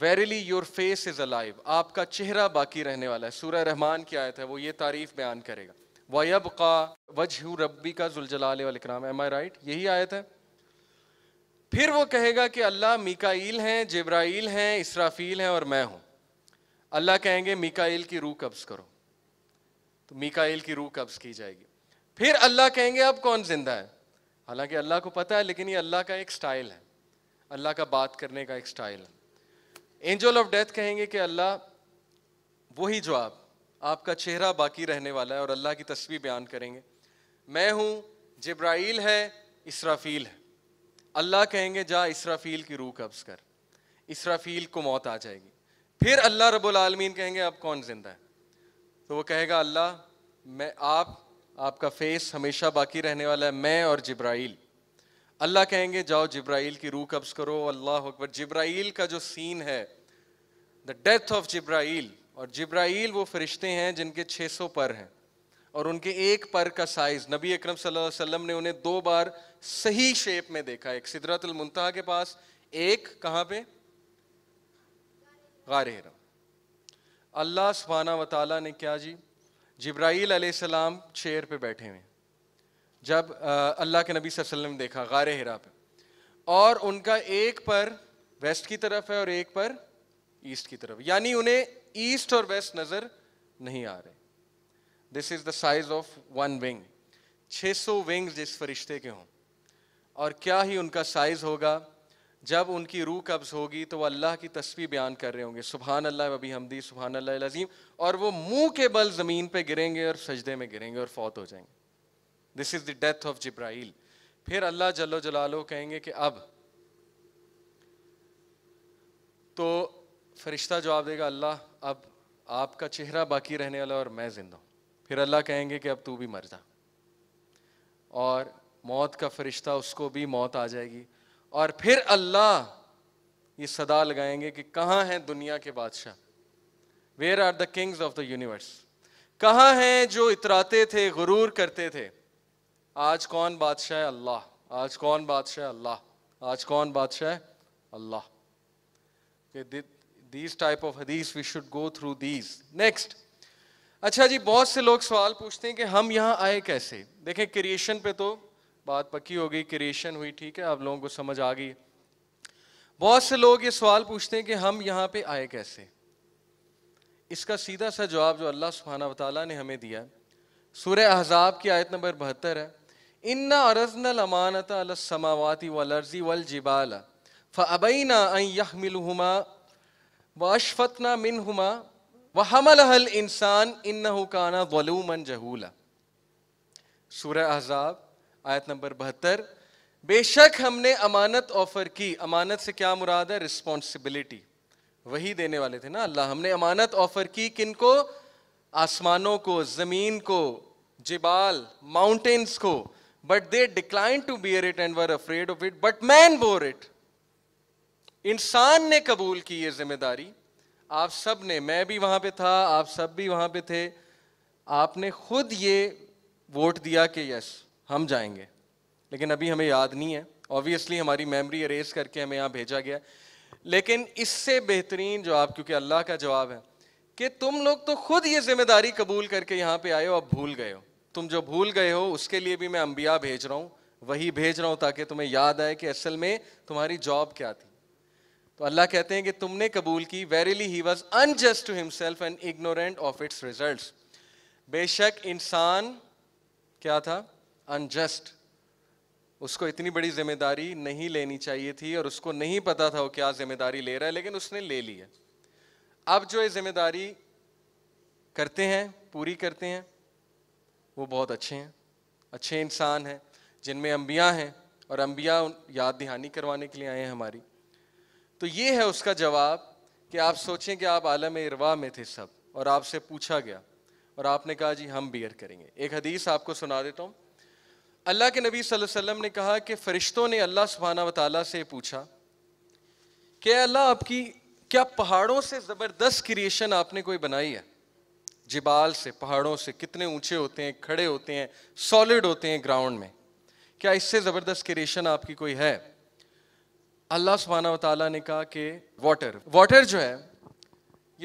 verily your face is alive आपका चेहरा बाकी रहने वाला है सूर्य रहमान की आयत है वो ये तारीफ बयान करेगा वयब का वजह रबी का जुलजलाल वालकराम एम आई राइट यही आयत है फिर वो कहेगा कि अल्लाह मिकाइल हैं जब्राइल हैं इसराफील हैं और मैं हूँ अल्लाह कहेंगे मिकाइल की रूह कब्ज़ करो तो मिकाइल की रूह कब्ज़ की जाएगी फिर अल्लाह कहेंगे अब कौन जिंदा है हालांकि अल्लाह को पता है लेकिन ये अल्लाह का एक स्टाइल है अल्लाह का बात करने का एक स्टाइल है एंजल ऑफ डेथ कहेंगे कि अल्लाह वही जवाब आपका चेहरा बाकी रहने वाला है और अल्लाह की तस्वीर बयान करेंगे मैं हूँ जब्राइल है इसराफील है अल्लाह कहेंगे जा इसराफील की रूह कब्ज़ कर इसराफील को मौत आ जाएगी फिर अल्लाह रबुल आलमीन कहेंगे अब कौन जिंदा है तो वो कहेगा अल्लाह मैं आप आपका फेस हमेशा बाकी रहने वाला है मैं और जिब्राइल अल्लाह कहेंगे जाओ जिब्राइल की रूह कब्ज करो अल्लाह अकबर जिब्राइल का जो सीन है द डेथ ऑफ जिब्राइल और जिब्राइल वो फरिश्ते हैं जिनके 600 पर हैं और उनके एक पर का साइज नबी अकरम सल्लल्लाहु अलैहि वसल्लम ने उन्हें दो बार सही शेप में देखा एक सिदरतुल मुंतहा के पास एक कहाँ पे गारे अल्लाह सुबहाना वाली ने क्या जी जब्राइल आसमाम चेयर पे बैठे हुए जब अल्लाह के नबी वसल्लम देखा गार हिरा पे और उनका एक पर वेस्ट की तरफ है और एक पर ईस्ट की तरफ यानी उन्हें ईस्ट और वेस्ट नज़र नहीं आ रहे this is the size of one wing 600 wings जिस फरिश्ते के हों और क्या ही उनका साइज़ होगा जब उनकी रूह कब्ज़ होगी तो वह अल्लाह की तस्वीर बयान कर रहे होंगे सुबहान अल्लाह वबी हमदी सुबहान अल्लाजीम और वो मुंह के बल ज़मीन पे गिरेंगे और सजदे में गिरेंगे और फौत हो जाएंगे this is the death of Jibrail फिर अल्लाह जल्लो जलालो कहेंगे कि अब तो फरिश्ता जवाब देगा अल्लाह अब आपका चेहरा बाकी रहने वाला और मैं जिंदा फिर अल्लाह कहेंगे कि अब तू भी मर जा और मौत का फरिश्ता उसको भी मौत आ जाएगी और फिर अल्लाह ये सदा लगाएंगे कि कहाँ हैं दुनिया के बादशाह where are the kings of the universe कहाँ हैं जो इतराते थे गुरूर करते थे आज कौन बादशाह अल्लाह आज कौन बादशाह अल्लाह आज कौन बादशाह अल्लाह दीज टाइप ऑफ हदीस we should go through these next अच्छा जी बहुत से लोग सवाल पूछते हैं कि हम यहाँ आए कैसे देखें क्रिएशन पे तो बात पक्की हो गई क्रिएशन हुई ठीक है आप लोगों को समझ आ गई बहुत से लोग ये सवाल पूछते हैं कि हम यहाँ पे आए कैसे इसका सीधा सा जवाब जो अल्लाह सुबहाना वाली ने हमें दिया सूर्य अहजाब की आयत नंबर बहत्तर है इन्ना अरजन अमानत अलसमावाती वलर्जी वल जिबाल जिबाला फ़बैना मिन हुमा व हमल हल इंसान इन्ना हुकाना वलूमन जहूला सूर्य अहजाब आयत नंबर बहत्तर बेशक हमने अमानत ऑफर की अमानत से क्या मुराद है रिस्पॉन्सिबिलिटी वही देने वाले थे ना अल्लाह हमने अमानत ऑफर की किनको आसमानों को जमीन को जिबाल माउंटेन्स को but they decline to bear it and were afraid of it but man bore it इंसान ने कबूल की ये जिम्मेदारी आप सब ने मैं भी वहां पे था आप सब भी वहां पे थे आपने खुद ये वोट दिया कि यस हम जाएंगे लेकिन अभी हमें याद नहीं है ऑब्वियसली हमारी मेमोरी अरेज करके हमें यहाँ भेजा गया लेकिन इससे बेहतरीन जवाब क्योंकि अल्लाह का जवाब है कि तुम लोग तो खुद ये जिम्मेदारी कबूल करके यहाँ पे आए हो अब भूल गए हो तुम जो भूल गए हो उसके लिए भी मैं अम्बिया भेज रहा हूँ वही भेज रहा हूँ ताकि तुम्हें याद आए कि असल में तुम्हारी जॉब क्या थी तो अल्लाह कहते हैं कि तुमने कबूल की verily he was unjust to himself and ignorant of its result बेशक इंसान क्या था अनजस्ट उसको इतनी बड़ी जिम्मेदारी नहीं लेनी चाहिए थी और उसको नहीं पता था वो क्या जिम्मेदारी ले रहा है लेकिन उसने ले ली है अब जो ये जिम्मेदारी करते हैं पूरी करते हैं वो बहुत अच्छे हैं अच्छे इंसान हैं जिनमें अम्बिया हैं और अम्बिया याद दहानी करवाने के लिए आए हैं हमारी तो ये है उसका जवाब कि आप सोचें कि आप आलम इरवा में थे सब और आपसे पूछा गया और आपने कहा जी हम बियर करेंगे एक हदीस आपको सुना देता हूँ अल्लाह के नबी वसल्लम ने कहा कि फ़रिश्तों ने अल्लाह सुबहाना वाली से पूछा कि अल्लाह आपकी क्या पहाड़ों से ज़बरदस्त क्रिएशन आपने कोई बनाई है जिबाल से पहाड़ों से कितने ऊंचे होते हैं खड़े होते हैं सॉलिड होते हैं ग्राउंड में क्या इससे ज़बरदस्त क्रिएशन आपकी कोई है अल्लाह सुबहाना वाली ने कहा कि वाटर वाटर जो है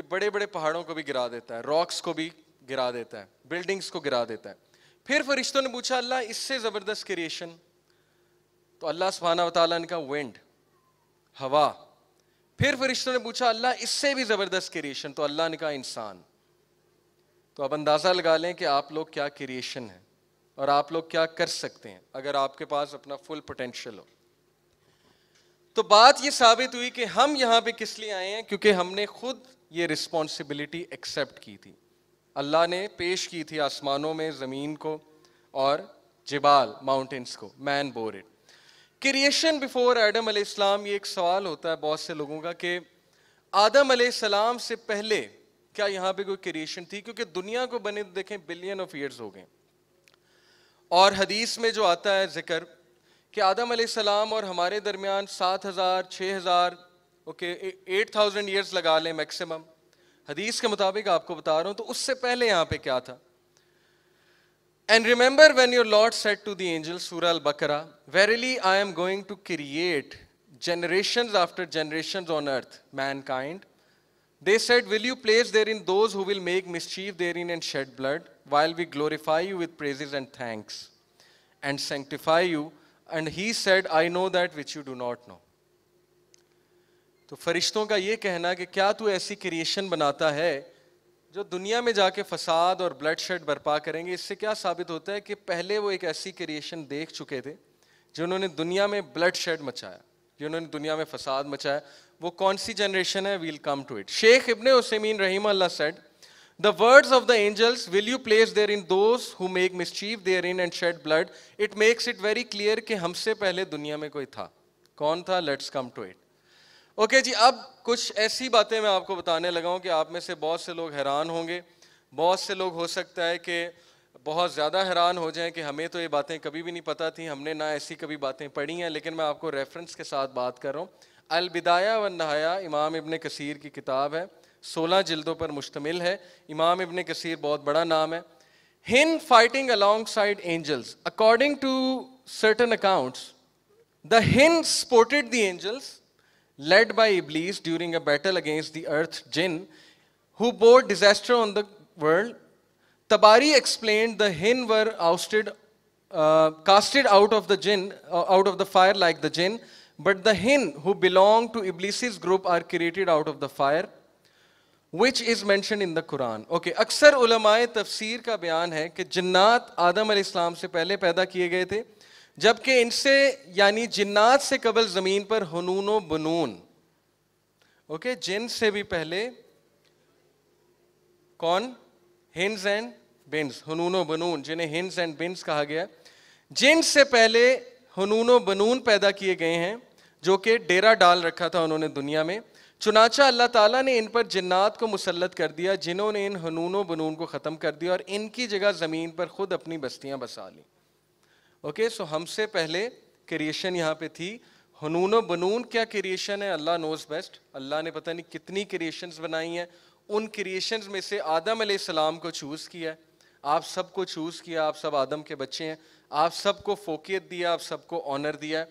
ये बड़े बड़े पहाड़ों को भी गिरा देता है रॉक्स को भी गिरा देता है बिल्डिंग्स को गिरा देता है फिर फरिश्तों ने पूछा अल्लाह इससे ज़बरदस्त क्रिएशन तो अल्लाह सुबहाना वाली ने कहा विंड हवा फिर फरिश्तों ने पूछा अल्लाह इससे भी ज़बरदस्त क्रिएशन तो अल्लाह ने कहा इंसान तो आप अंदाज़ा लगा लें कि आप लोग क्या क्रिएशन है और आप लोग क्या कर सकते हैं अगर आपके पास अपना फुल पोटेंशियल हो तो बात यह साबित हुई कि हम यहाँ पे किस लिए आए हैं क्योंकि हमने खुद ये रिस्पॉन्सिबिलिटी एक्सेप्ट की थी अल्लाह ने पेश की थी आसमानों में ज़मीन को और जिबाल माउंटेंस को man bore it creation before Adam अलैहिस्सलाम ये एक सवाल होता है बहुत से लोगों का कि आदम अलैहिस्सलाम से पहले क्या यहाँ पे कोई क्रिएशन थी क्योंकि दुनिया को बने तो देखें बिलियन ऑफ ईयर्स हो गए और हदीस में जो आता है जिक्र कि आदम सलाम और हमारे दरमियान सात हज़ार छः हज़ार ओके एट थाउजेंड ईयर्स लगा लें मैक्सिमम हदीस के मुताबिक आपको बता रहा हूं तो उससे पहले यहां पे क्या था and remember when your lord said to the angel सूर अल बकरा verily I am going to create generation after generation on earth mankind they said will you place therein those who will make mischief therein and shed blood while we glorify you with praises and thanks and sanctify you and he said I know that which you do not know तो फरिश्तों का ये कहना कि क्या तू ऐसी creation बनाता है जो दुनिया में जाके फसाद और ब्लड शेड बर्पा करेंगे इससे क्या साबित होता है कि पहले वो एक ऐसी क्रिएशन देख चुके थे जिन्होंने दुनिया में ब्लड शेड मचाया जिन्होंने दुनिया में फसाद मचाया वो कौन सी जनरेशन है we'll come to it Sheikh ibn Uthaymeen रहीम said the words of the angels will you place therein those who make mischief therein and shed blood it makes it very clear कि हमसे पहले दुनिया में कोई था कौन था let's come to it okay okay जी अब कुछ ऐसी बातें मैं आपको बताने लगा हूँ कि आप में से बहुत से लोग हैरान होंगे बहुत से लोग हो सकता है कि बहुत ज़्यादा हैरान हो जाएं कि हमें तो ये बातें कभी भी नहीं पता थी हमने ना ऐसी कभी बातें पढ़ी हैं लेकिन मैं आपको रेफरेंस के साथ बात कर रहा हूँ अलबिदाया व नहाया इमाम इबन कसीर की किताब है सोलह जल्दों पर मुश्तमिल है इमाम इबन कसीर बहुत बड़ा नाम है hinn fighting alongside angels according to certain accounts the hinn supported the angels led by Iblis during a battle against the earth jinn, who bore disaster on the world. Tabari explained the hin were ousted, uh, casted out of the jinn, uh, out of the fire like the jinn, but the hin who belong to Iblis's group are created out of the fire, which is mentioned in the Quran. Okay, Aksar ulama उलमाए तफसीर का बयान है कि जन्नात आदम अलैहिस्सलाम se pehle paida kiye gaye the. जबकि इनसे यानी जिन्नात से कबल ज़मीन पर हनून बनून ओके जिन से भी पहले कौन हिन्स एंड बिन्स हनूनो बनून जिन्हें हिन्स एंड बिन्स कहा गया जिन से पहले हनून बनून पैदा किए गए हैं जो कि डेरा डाल रखा था उन्होंने दुनिया में चुनाचा अल्लाह ताला ने इन पर जिन्नात को मुसलत कर दिया जिन्होंने इन हनून बनून को ख़त्म कर दिया और इनकी जगह ज़मीन पर ख़ुद अपनी बस्तियाँ बसा लीं ओके सो हमसे पहले क्रिएशन यहाँ पे थी हनून बनून क्या क्रिएशन है अल्लाह नोज बेस्ट अल्लाह ने पता नहीं कितनी क्रिएशन बनाई हैं उन क्रिएशन में से आदम सलाम को चूज़ किया है आप सबको चूज़ किया आप सब आदम के बच्चे हैं आप सबको फोकियत दिया आप सबको ऑनर दिया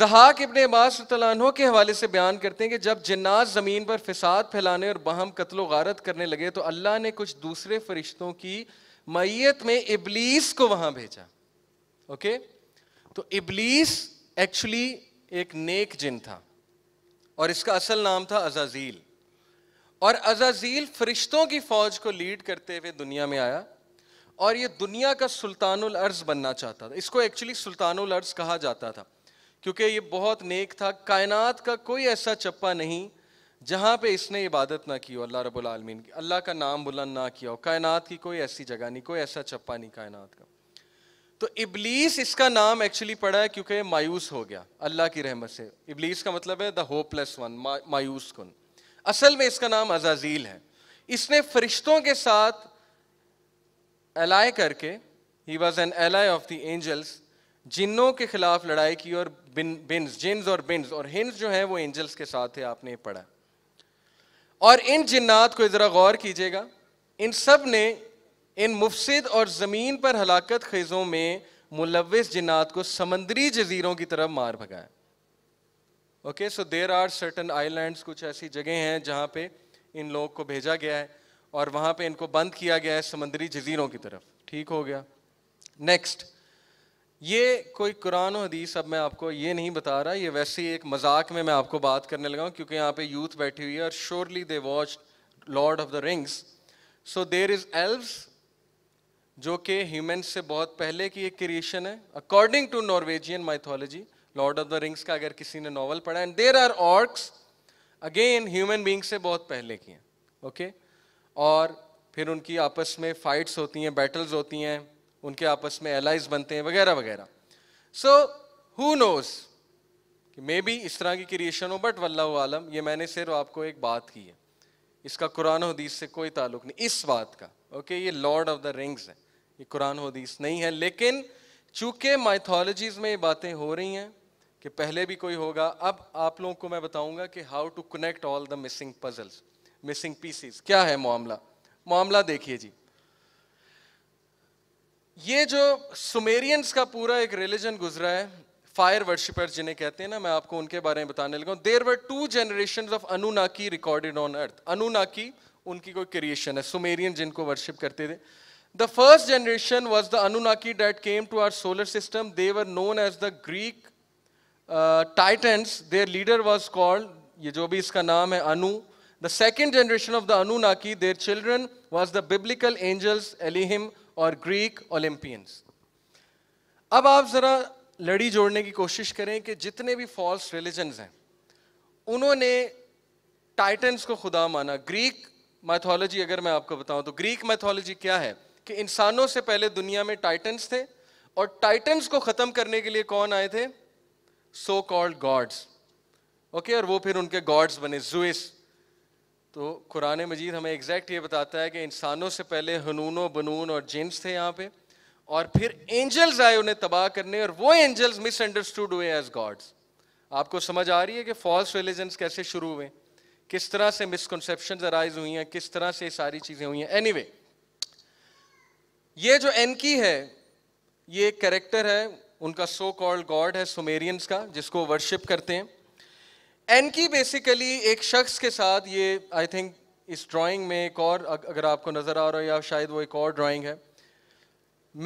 जहाक इबन अब्बास के हवाले से बयान करते हैं कि जब जन्नात ज़मीन पर फिसाद फैलाने और बहम कत्लो गारत करने लगे तो अल्लाह ने कुछ दूसरे फरिश्तों की मैयत में इबलीस को वहाँ भेजा ओके तो इबलीस एक्चुअली एक नेक जिन था और इसका असल नाम था अजाजील और अजाजील फरिश्तों की फौज को लीड करते हुए दुनिया में आया और ये दुनिया का सुल्तानुल अर्ज बनना चाहता था इसको एक्चुअली सुल्तानुल अर्ज कहा जाता था क्योंकि ये बहुत नेक था कायनात का कोई ऐसा चप्पा नहीं जहाँ पे इसने इबादत ना की हो अल्लाह रबुल आलमीन की अल्लाह का नाम बुलंद ना किया हो कायनात की कोई ऐसी जगह नहीं कोई ऐसा चप्पा नहीं कायनात का तो इबलीस इसका नाम एक्चुअली पड़ा है क्योंकि मायूस हो गया अल्लाह की रहमत से इबलीस का मतलब है द होपलेस वन मायूस कन असल में इसका नाम अजाजील है इसने फरिश्तों के साथ एलाय करके he was an ally of the angels जिन्नों के खिलाफ लड़ाई की और बिन बिन्स जिन्स और बिन्स और हिन्स जो हैं वो एंजल्स के साथ थे आपने पढ़ा और इन जिन्नात को ज़रा गौर कीजिएगा इन सब ने इन मुफसद और ज़मीन पर हलाकत खेज़ों में मुलविस जिन्नात को समंदरी जजीरों की तरफ मार भगाया okay so there are certain islands कुछ ऐसी जगह हैं जहाँ पे इन लोगों को भेजा गया है और वहाँ पे इनको बंद किया गया है समंदरी जजीरों की तरफ ठीक हो गया नेक्स्ट ये कोई कुरान हदीस अब मैं आपको ये नहीं बता रहा ये वैसे ही एक मजाक में मैं आपको बात करने लगा हूँ क्योंकि यहाँ पे यूथ बैठी हुई है और surely they watch Lord of the Rings so there is elf जो कि ह्यूमन से बहुत पहले की एक क्रिएशन है according to Norwegian mythology Lord of the rings का अगर किसी ने नॉवल पढ़ा and there are orcs again human being से बहुत पहले की हैं ओके okay? और फिर उनकी आपस में फाइट्स होती हैं बैटल्स होती हैं उनके आपस में एलाइज बनते हैं वगैरह वगैरह सो हु नोज कि मे बी इस तरह की क्रिएशन हो बट वल्ला आलम ये मैंने सिर्फ आपको एक बात की है इसका कुरान हदीस से कोई ताल्लुक नहीं इस बात का ओके okay? ये लॉर्ड ऑफ द रिंग्स है ये कुरान हदीस नहीं है लेकिन चूंकि माइथोलॉजीज में ये बातें हो रही हैं कि पहले भी कोई होगा अब आप लोगों को मैं बताऊंगा कि how to connect all the missing puzzles missing pieces क्या है मामला मामला देखिए जी ये जो सुमेरियंस का पूरा एक रिलीजन गुजरा है फायर वर्शिपर जिन्हें कहते हैं ना मैं आपको उनके बारे में बताने लगा there were two generation of Anunnaki recorded on earth Anunnaki उनकी कोई क्रिएशन है सुमेरियन जिनको वर्शिप करते थे The first generation was the Anunnaki that came to our solar system. They were known as the Greek uh, titans. Their leader was called, ye jo bhi iska naam hai, Anu. The second generation of the Anunnaki, their children, was the biblical angels, Elohim, or Greek Olympians. अब आप ज़रा लड़ी जोड़ने की कोशिश करें कि जितने भी फॉल्स रिलीजन्स हैं उन्होंने टाइटन्स को खुदा माना ग्रीक मैथोलॉजी अगर मैं आपको बताऊं तो ग्रीक मैथोलॉजी क्या है कि इंसानों से पहले दुनिया में टाइटन्स थे और टाइटन्स को ख़त्म करने के लिए कौन आए थे सो कॉल्ड गॉड्स ओके और वो फिर उनके गॉड्स बने जुइस तो कुरान मजीद हमें एग्जैक्ट ये बताता है कि इंसानों से पहले हनूनो बनून और जिन्स थे यहाँ पे और फिर एंजल्स आए उन्हें तबाह करने और वो एंजल्स मिसअंडरस्टूड हुए एज गॉड्स आपको समझ आ रही है कि फॉल्स रिलीजन्स कैसे शुरू हुए किस तरह से मिसकनसेप्शन अराइज हुई हैं किस तरह से सारी चीज़ें हुई हैं एनी anyway, ये जो एनकी है ये एक कैरेक्टर है उनका सो कॉल्ड गॉड है सुमेरियंस का जिसको वर्शिप करते हैं एनकी बेसिकली एक शख्स के साथ ये आई थिंक इस ड्राइंग में एक और अगर आपको नज़र आ रहा है या शायद वो एक और ड्राइंग है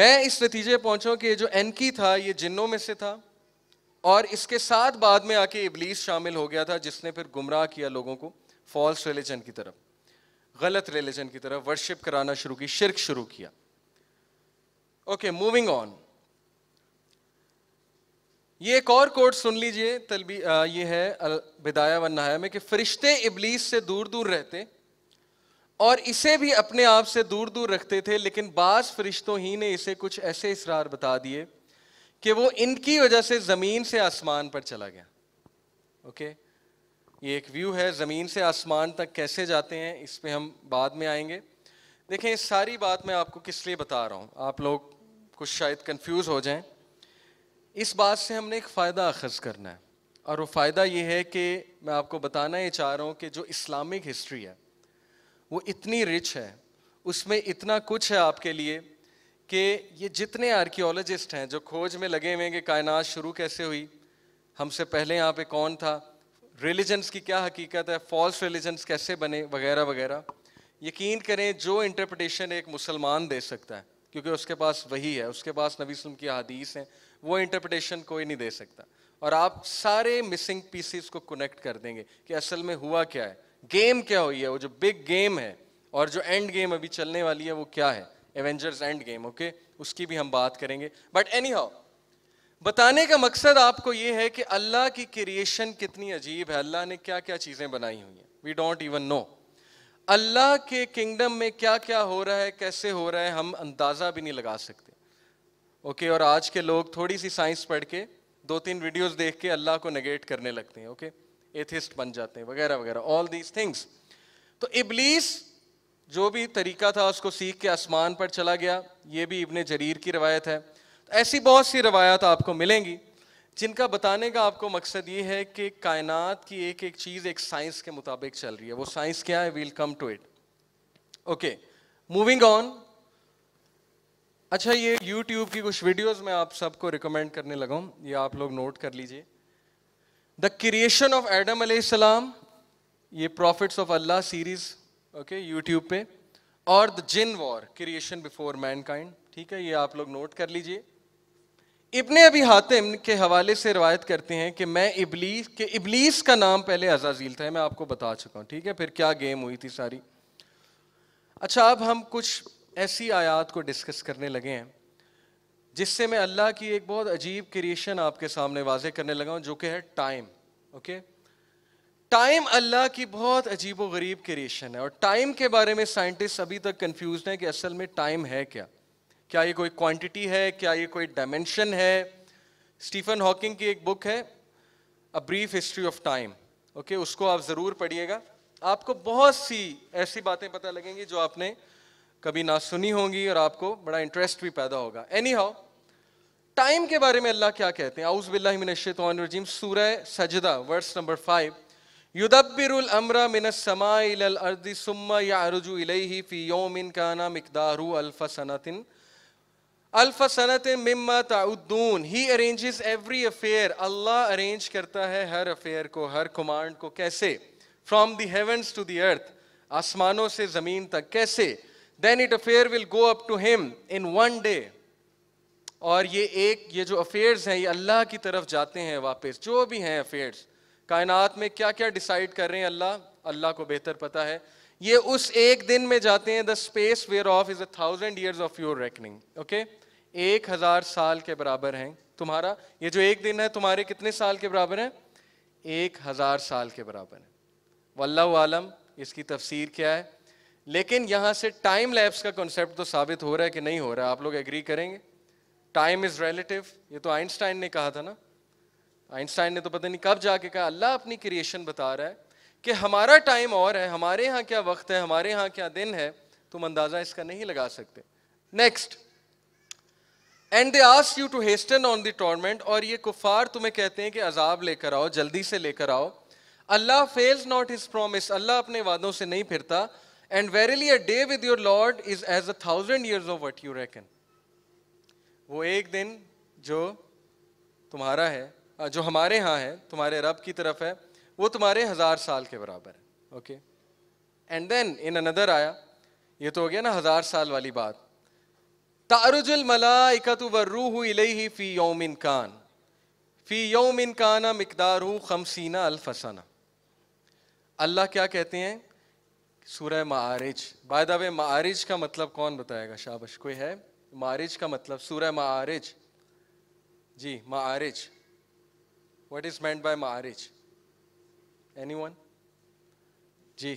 मैं इस नतीजे पहुंचा कि जो एनकी था ये जिन्नों में से था और इसके साथ बाद में आके इबलीस शामिल हो गया था जिसने फिर गुमराह किया लोगों को फॉल्स रिलीजन की तरफ गलत रिलीजन की तरफ वर्शिप कराना शुरू की शिरक शुरू किया ओके मूविंग ऑन ये एक और कोर्ट सुन लीजिए तलबी ये है बिदाया वन में कि फरिश्ते इबलीस से दूर दूर रहते और इसे भी अपने आप से दूर दूर रखते थे लेकिन बास फरिश्तों ही ने इसे कुछ ऐसे इसरार बता दिए कि वो इनकी वजह से ज़मीन से आसमान पर चला गया ओके ये एक व्यू है ज़मीन से आसमान तक कैसे जाते हैं इस पर हम बाद में आएंगे देखें सारी बात मैं आपको किस लिए बता रहा हूँ आप लोग कुछ शायद कंफ्यूज हो जाएं इस बात से हमने एक फ़ायदा अखज़ करना है और वो फ़ायदा ये है कि मैं आपको बताना ये चाह रहा हूँ कि जो इस्लामिक हिस्ट्री है वो इतनी रिच है उसमें इतना कुछ है आपके लिए कि ये जितने आर्कियोलॉजिस्ट हैं जो खोज में लगे हुए हैं कि कायनात शुरू कैसे हुई हमसे पहले यहाँ पे कौन था रिलीजन्स की क्या हकीकत है फॉल्स रिलीजन्स कैसे बने वगैरह वगैरह यकीन करें जो इंटरप्रटेशन एक मुसलमान दे सकता है क्योंकि उसके पास वही है उसके पास नबी वसम की हदीस हैं वो इंटरप्रटेशन कोई नहीं दे सकता और आप सारे मिसिंग पीसीस को कनेक्ट कर देंगे कि असल में हुआ क्या है गेम क्या हुई है वो जो बिग गेम है और जो एंड गेम अभी चलने वाली है वो क्या है एवेंजर्स एंड गेम ओके उसकी भी हम बात करेंगे बट एनी हाउ बताने का मकसद आपको ये है कि अल्लाह की क्रिएशन कितनी अजीब है अल्लाह ने क्या क्या चीज़ें बनाई हुई हैं we don't even know Allah के किंगडम में क्या क्या हो रहा है कैसे हो रहा है हम अंदाज़ा भी नहीं लगा सकते ओके और आज के लोग थोड़ी सी साइंस पढ़ के दो तीन वीडियोस देख के अल्लाह को नेगेट करने लगते हैं ओके एथिस्ट बन जाते हैं वगैरह वगैरह ऑल दीज थिंग्स तो इबलीस जो भी तरीका था उसको सीख के आसमान पर चला गया ये भी इबन जरीर की रवायत है तो ऐसी बहुत सी रवायत आपको मिलेंगी जिनका बताने का आपको मकसद ये है कि कायनात की एक एक चीज़ एक साइंस के मुताबिक चल रही है वो साइंस क्या है we'll come to it okay moving on अच्छा ये यूट्यूब की कुछ वीडियोस मैं आप सबको रिकमेंड करने लगा ये आप लोग नोट कर लीजिए द क्रिएशन ऑफ एडम सलाम ये prophets of Allah series okay YouTube पे और the jinn war creation before mankind ठीक है ये आप लोग नोट कर लीजिए इबन अभी हातिम के हवाले से रवायत करते हैं कि मैं इबलीस के इबलीस का नाम पहले अजाजील था मैं आपको बता चुका हूँ ठीक है फिर क्या गेम हुई थी सारी अच्छा अब हम कुछ ऐसी आयात को डिस्कस करने लगे हैं जिससे मैं अल्लाह की एक बहुत अजीब क्रिएशन आपके सामने वाजे करने लगा हूँ जो कि है टाइम ओके टाइम अल्लाह की बहुत अजीब व गरीब क्रिएशन है और टाइम के बारे में साइंटिस्ट अभी तक कन्फ्यूज हैं कि असल में टाइम है क्या क्या ये कोई क्वांटिटी है क्या ये कोई डायमेंशन है स्टीफन हॉकिंग की एक बुक है a brief history of time okay उसको आप ज़रूर पढ़िएगा आपको बहुत सी ऐसी बातें पता लगेंगी जो आपने कभी ना सुनी होंगी और आपको बड़ा इंटरेस्ट भी पैदा होगा एनी हाउ टाइम के बारे में अल्लाह क्या कहते हैं आउज बिल्लाजीम सूरह सजदा वर्स नंबर फाइव युदब्बिरुल अमरा मिन समा अर्दी सुम्मा फी काना सनातिन अल्फ सनत मम्मा ही arranges every affair Allah arrange करता है हर अफेयर को हर कमांड को कैसे from the heavens to the earth आसमानों से ज़मीन तक कैसे then it affair will go up to him in one day और ये एक ये जो अफेयर्स हैं ये अल्लाह की तरफ जाते हैं वापस जो भी हैं अफेयर्स कायनात में क्या क्या डिसाइड कर रहे हैं अल्लाह अल्लाह को बेहतर पता है ये उस एक दिन में जाते हैं the space whereof is a thousand years of your reckoning okay एक हजार साल के बराबर हैं तुम्हारा ये जो एक दिन है तुम्हारे कितने साल के बराबर है एक हजार साल के बराबर है वल्ला आलम इसकी तफसीर क्या है लेकिन यहां से टाइम लैब्स का कॉन्सेप्ट तो साबित हो रहा है कि नहीं हो रहा है आप लोग एग्री करेंगे टाइम इज़ रिलेटिव ये तो आइंस्टाइन ने कहा था ना आइंस्टाइन ने तो पता नहीं कब जाके कहा अल्लाह अपनी क्रिएशन बता रहा है कि हमारा टाइम और है हमारे यहाँ क्या वक्त है हमारे यहाँ क्या दिन है तुम अंदाज़ा इसका नहीं लगा सकते next and they ask you to hasten on the torment और ये कुफार तुम्हें कहते हैं कि अजाब लेकर आओ जल्दी से लेकर आओ Allah fails not his promise Allah अपने वादों से नहीं फिरता and verily a day with your lord is as a thousand years of what you reckon वो एक दिन जो तुम्हारा है जो हमारे यहाँ है तुम्हारे रब की तरफ है वो तुम्हारे हज़ार साल के बराबर है okay and then in another आया ये तो हो गया ना हज़ार साल वाली बात तारुजुल मलाइकत वर्रूह इलैहि फ़ी यौमिन कान फ़ी यौमिन काना मकदार खमसीना अल्फसना अल्लाह क्या कहते हैं सूरह मारिज बाय द वे मारिज का मतलब कौन बताएगा शाबाश कोई है मारिज का मतलब सूरह मारिज जी मारिज व्हाट इज मेंट बाय मारिज एनीवन जी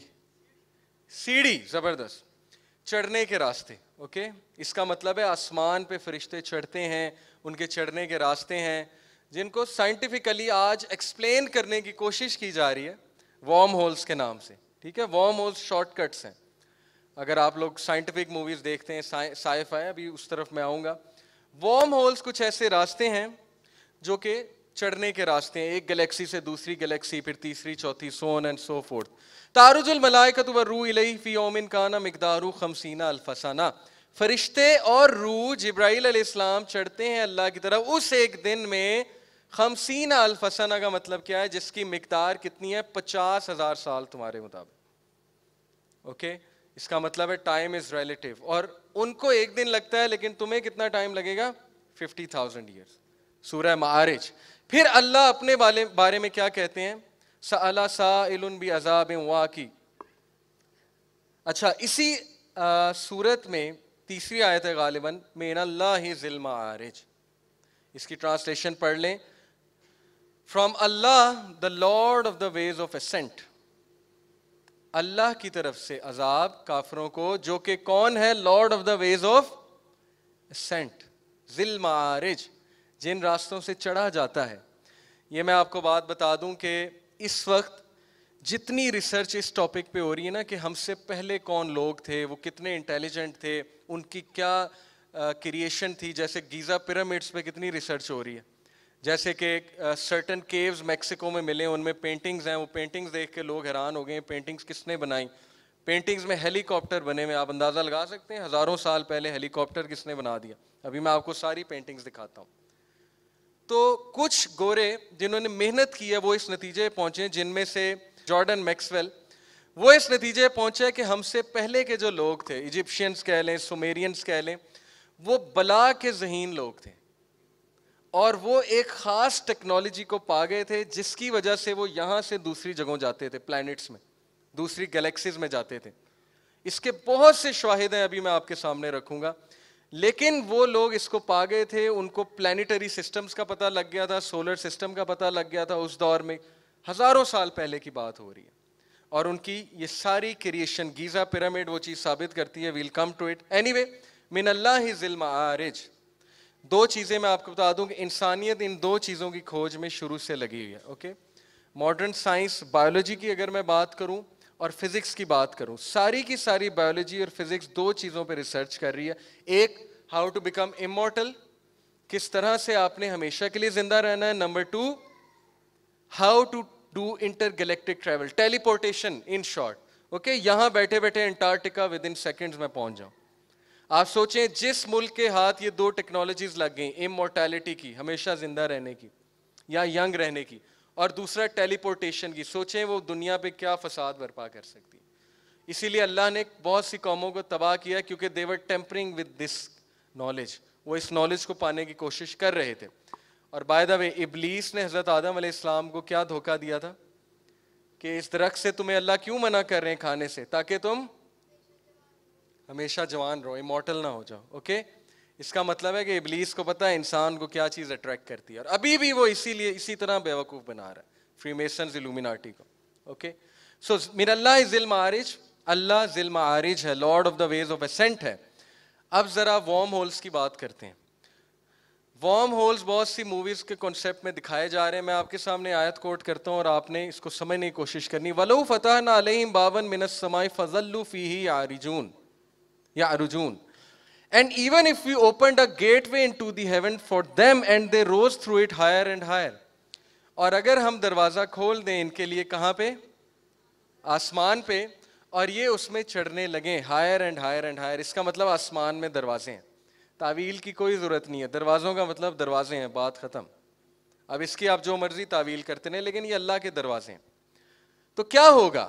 सीढ़ी जबरदस्त चढ़ने के रास्ते ओके okay? इसका मतलब है आसमान पे फरिश्ते चढ़ते हैं उनके चढ़ने के रास्ते हैं जिनको साइंटिफिकली आज एक्सप्लेन करने की कोशिश की जा रही है वॉम होल्स के नाम से ठीक है वॉम होल्स शॉर्टकट्स हैं अगर आप लोग साइंटिफिक मूवीज़ देखते हैं साइफ साय, है अभी उस तरफ मैं आऊँगा वॉम होल्स कुछ ऐसे रास्ते हैं जो कि चढ़ने के रास्ते हैं एक गैलेक्सी से दूसरी गैलेक्सी फिर तीसरी चौथी सोन एंड सो फोर्थ तारुजुल मलायकत व रू इलई फी ओमिन काना मकदारू खमसीना अल्फसाना फरिश्ते और रू जब्राइल इस्लाम चढ़ते हैं अल्लाह की तरफ उस एक दिन में खमसीना अलफसना का मतलब क्या है जिसकी मकदार कितनी है पचास हज़ार साल तुम्हारे मुताबिक ओके इसका मतलब है टाइम इज़ रिलेटिव और उनको एक दिन लगता है लेकिन तुम्हें कितना टाइम लगेगा फिफ्टी थाउजेंड ईयर्स सूर्य मारिज फिर अल्लाह अपने बारे, बारे में क्या कहते हैं सला सा बी अजाब वाकी अच्छा इसी आ, सूरत में तीसरी आयत है गालिबा मेन अल्लाह जिल्मा आरिज इसकी ट्रांसलेशन पढ़ लें from Allah the lord of the ways of ascent Allah की तरफ से अजाब काफरों को जो कि कौन है lord of the ways of ascent जिल आरिज जिन रास्तों से चढ़ा जाता है ये मैं आपको बात बता दूं कि इस वक्त जितनी रिसर्च इस टॉपिक पे हो रही है ना कि हमसे पहले कौन लोग थे वो कितने इंटेलिजेंट थे उनकी क्या क्रिएशन थी जैसे गीज़ा पिरामिड्स पे कितनी रिसर्च हो रही है जैसे कि सर्टन केव्स मैक्सिको में मिले उनमें पेंटिंग्स हैं वो पेंटिंग्स देख के लोग हैरान हो गए पेंटिंग्स किसने बनाई पेंटिंग्स में हेलीकॉप्टर बने में आप अंदाज़ा लगा सकते हैं हज़ारों साल पहले हेलीकॉप्टर किसने बना दिया अभी मैं आपको सारी पेंटिंग्स दिखाता हूँ तो कुछ गोरे जिन्होंने मेहनत की है वो इस नतीजे पहुँचे जिनमें से जॉर्डन मैक्सवेल वो इस नतीजे पहुंचे कि हमसे पहले के जो लोग थे इजिप्शियंस कह लें सुमेरियंस कह लें वो बला के जहीन लोग थे और वो एक ख़ास टेक्नोलॉजी को पा गए थे जिसकी वजह से वो यहां से दूसरी जगहों जाते थे प्लैनेट्स में दूसरी गैलेक्सीज में जाते थे इसके बहुत से शाहिद हैं अभी मैं आपके सामने रखूंगा लेकिन वो लोग इसको पा गए थे उनको प्लानिटरी सिस्टम्स का पता लग गया था सोलर सिस्टम का पता लग गया था उस दौर में हज़ारों साल पहले की बात हो रही है और उनकी ये सारी क्रिएशन गीज़ा पिरामिड वो चीज़ साबित करती है we'll come to it anyway मिनल्ला ही जिल्म आरिज दो चीज़ें मैं आपको बता दूं कि इंसानियत इन दो चीज़ों की खोज में शुरू से लगी हुई है ओके मॉडर्न साइंस बायोलॉजी की अगर मैं बात करूं और फिज़िक्स की बात करूं सारी की सारी बायोलॉजी और फिज़िक्स दो चीज़ों पर रिसर्च कर रही है एक हाउ टू बिकम इमोटल किस तरह से आपने हमेशा के लिए ज़िंदा रहना है number two how to do intergalactic travel, teleportation in short. Okay okay, यहाँ बैठे बैठे अंटार्कटिका विद इन सेकेंड्स में पहुंच जाऊं आप सोचें जिस मुल्क के हाथ ये दो टेक्नोलॉजीज लग गई इमोर्टैलिटी की हमेशा जिंदा रहने की या यंग रहने की और दूसरा टेलीपोर्टेशन की सोचें वो दुनिया पे क्या फसाद बर्पा कर सकती इसीलिए अल्लाह ने बहुत सी कौमों को तबाह किया क्योंकि they were tampering with this knowledge वो इस नॉलेज को पाने की कोशिश कर रहे थे और बाय द वे इबलीस ने हज़रत आदम इस्लाम को क्या धोखा दिया था कि इस दरख्त से तुम्हें अल्लाह क्यों मना कर रहे हैं खाने से ताकि तुम हमेशा जवान रहो इमोटल ना हो जाओ ओके इसका मतलब है कि इबलीस को पता है इंसान को क्या चीज़ अट्रैक्ट करती है और अभी भी वो इसीलिए इसी तरह बेवकूफ़ बना रहा है फ्रीमेसन इलूमिनाटी को ओके सो मिनल्ला जिल मारिज अल्लाह जिल मारिज है lord of the ways of ascent है अब ज़रा वॉर्म होल्स की बात करते हैं वॉर्म होल्स बहुत सी मूवीज के कॉन्सेप्ट में दिखाए जा रहे हैं मैं आपके सामने आयत कोट करता हूँ और आपने इसको समझने की कोशिश करनी वलो फतह नम बावन समाई फजल्लू फी ही आरिजून या अरुजून and even if you open a gateway into the heaven for them and they rose through it higher and higher और अगर हम दरवाज़ा खोल दें इनके लिए कहाँ पे आसमान पे और ये उसमें चढ़ने लगे higher and higher and higher इसका मतलब आसमान में दरवाजे हैं तावील की कोई ज़रूरत नहीं है दरवाज़ों का मतलब दरवाजे हैं बात ख़त्म अब इसकी आप जो मर्ज़ी तावील करते रहे लेकिन ये अल्लाह के दरवाजे हैं तो क्या होगा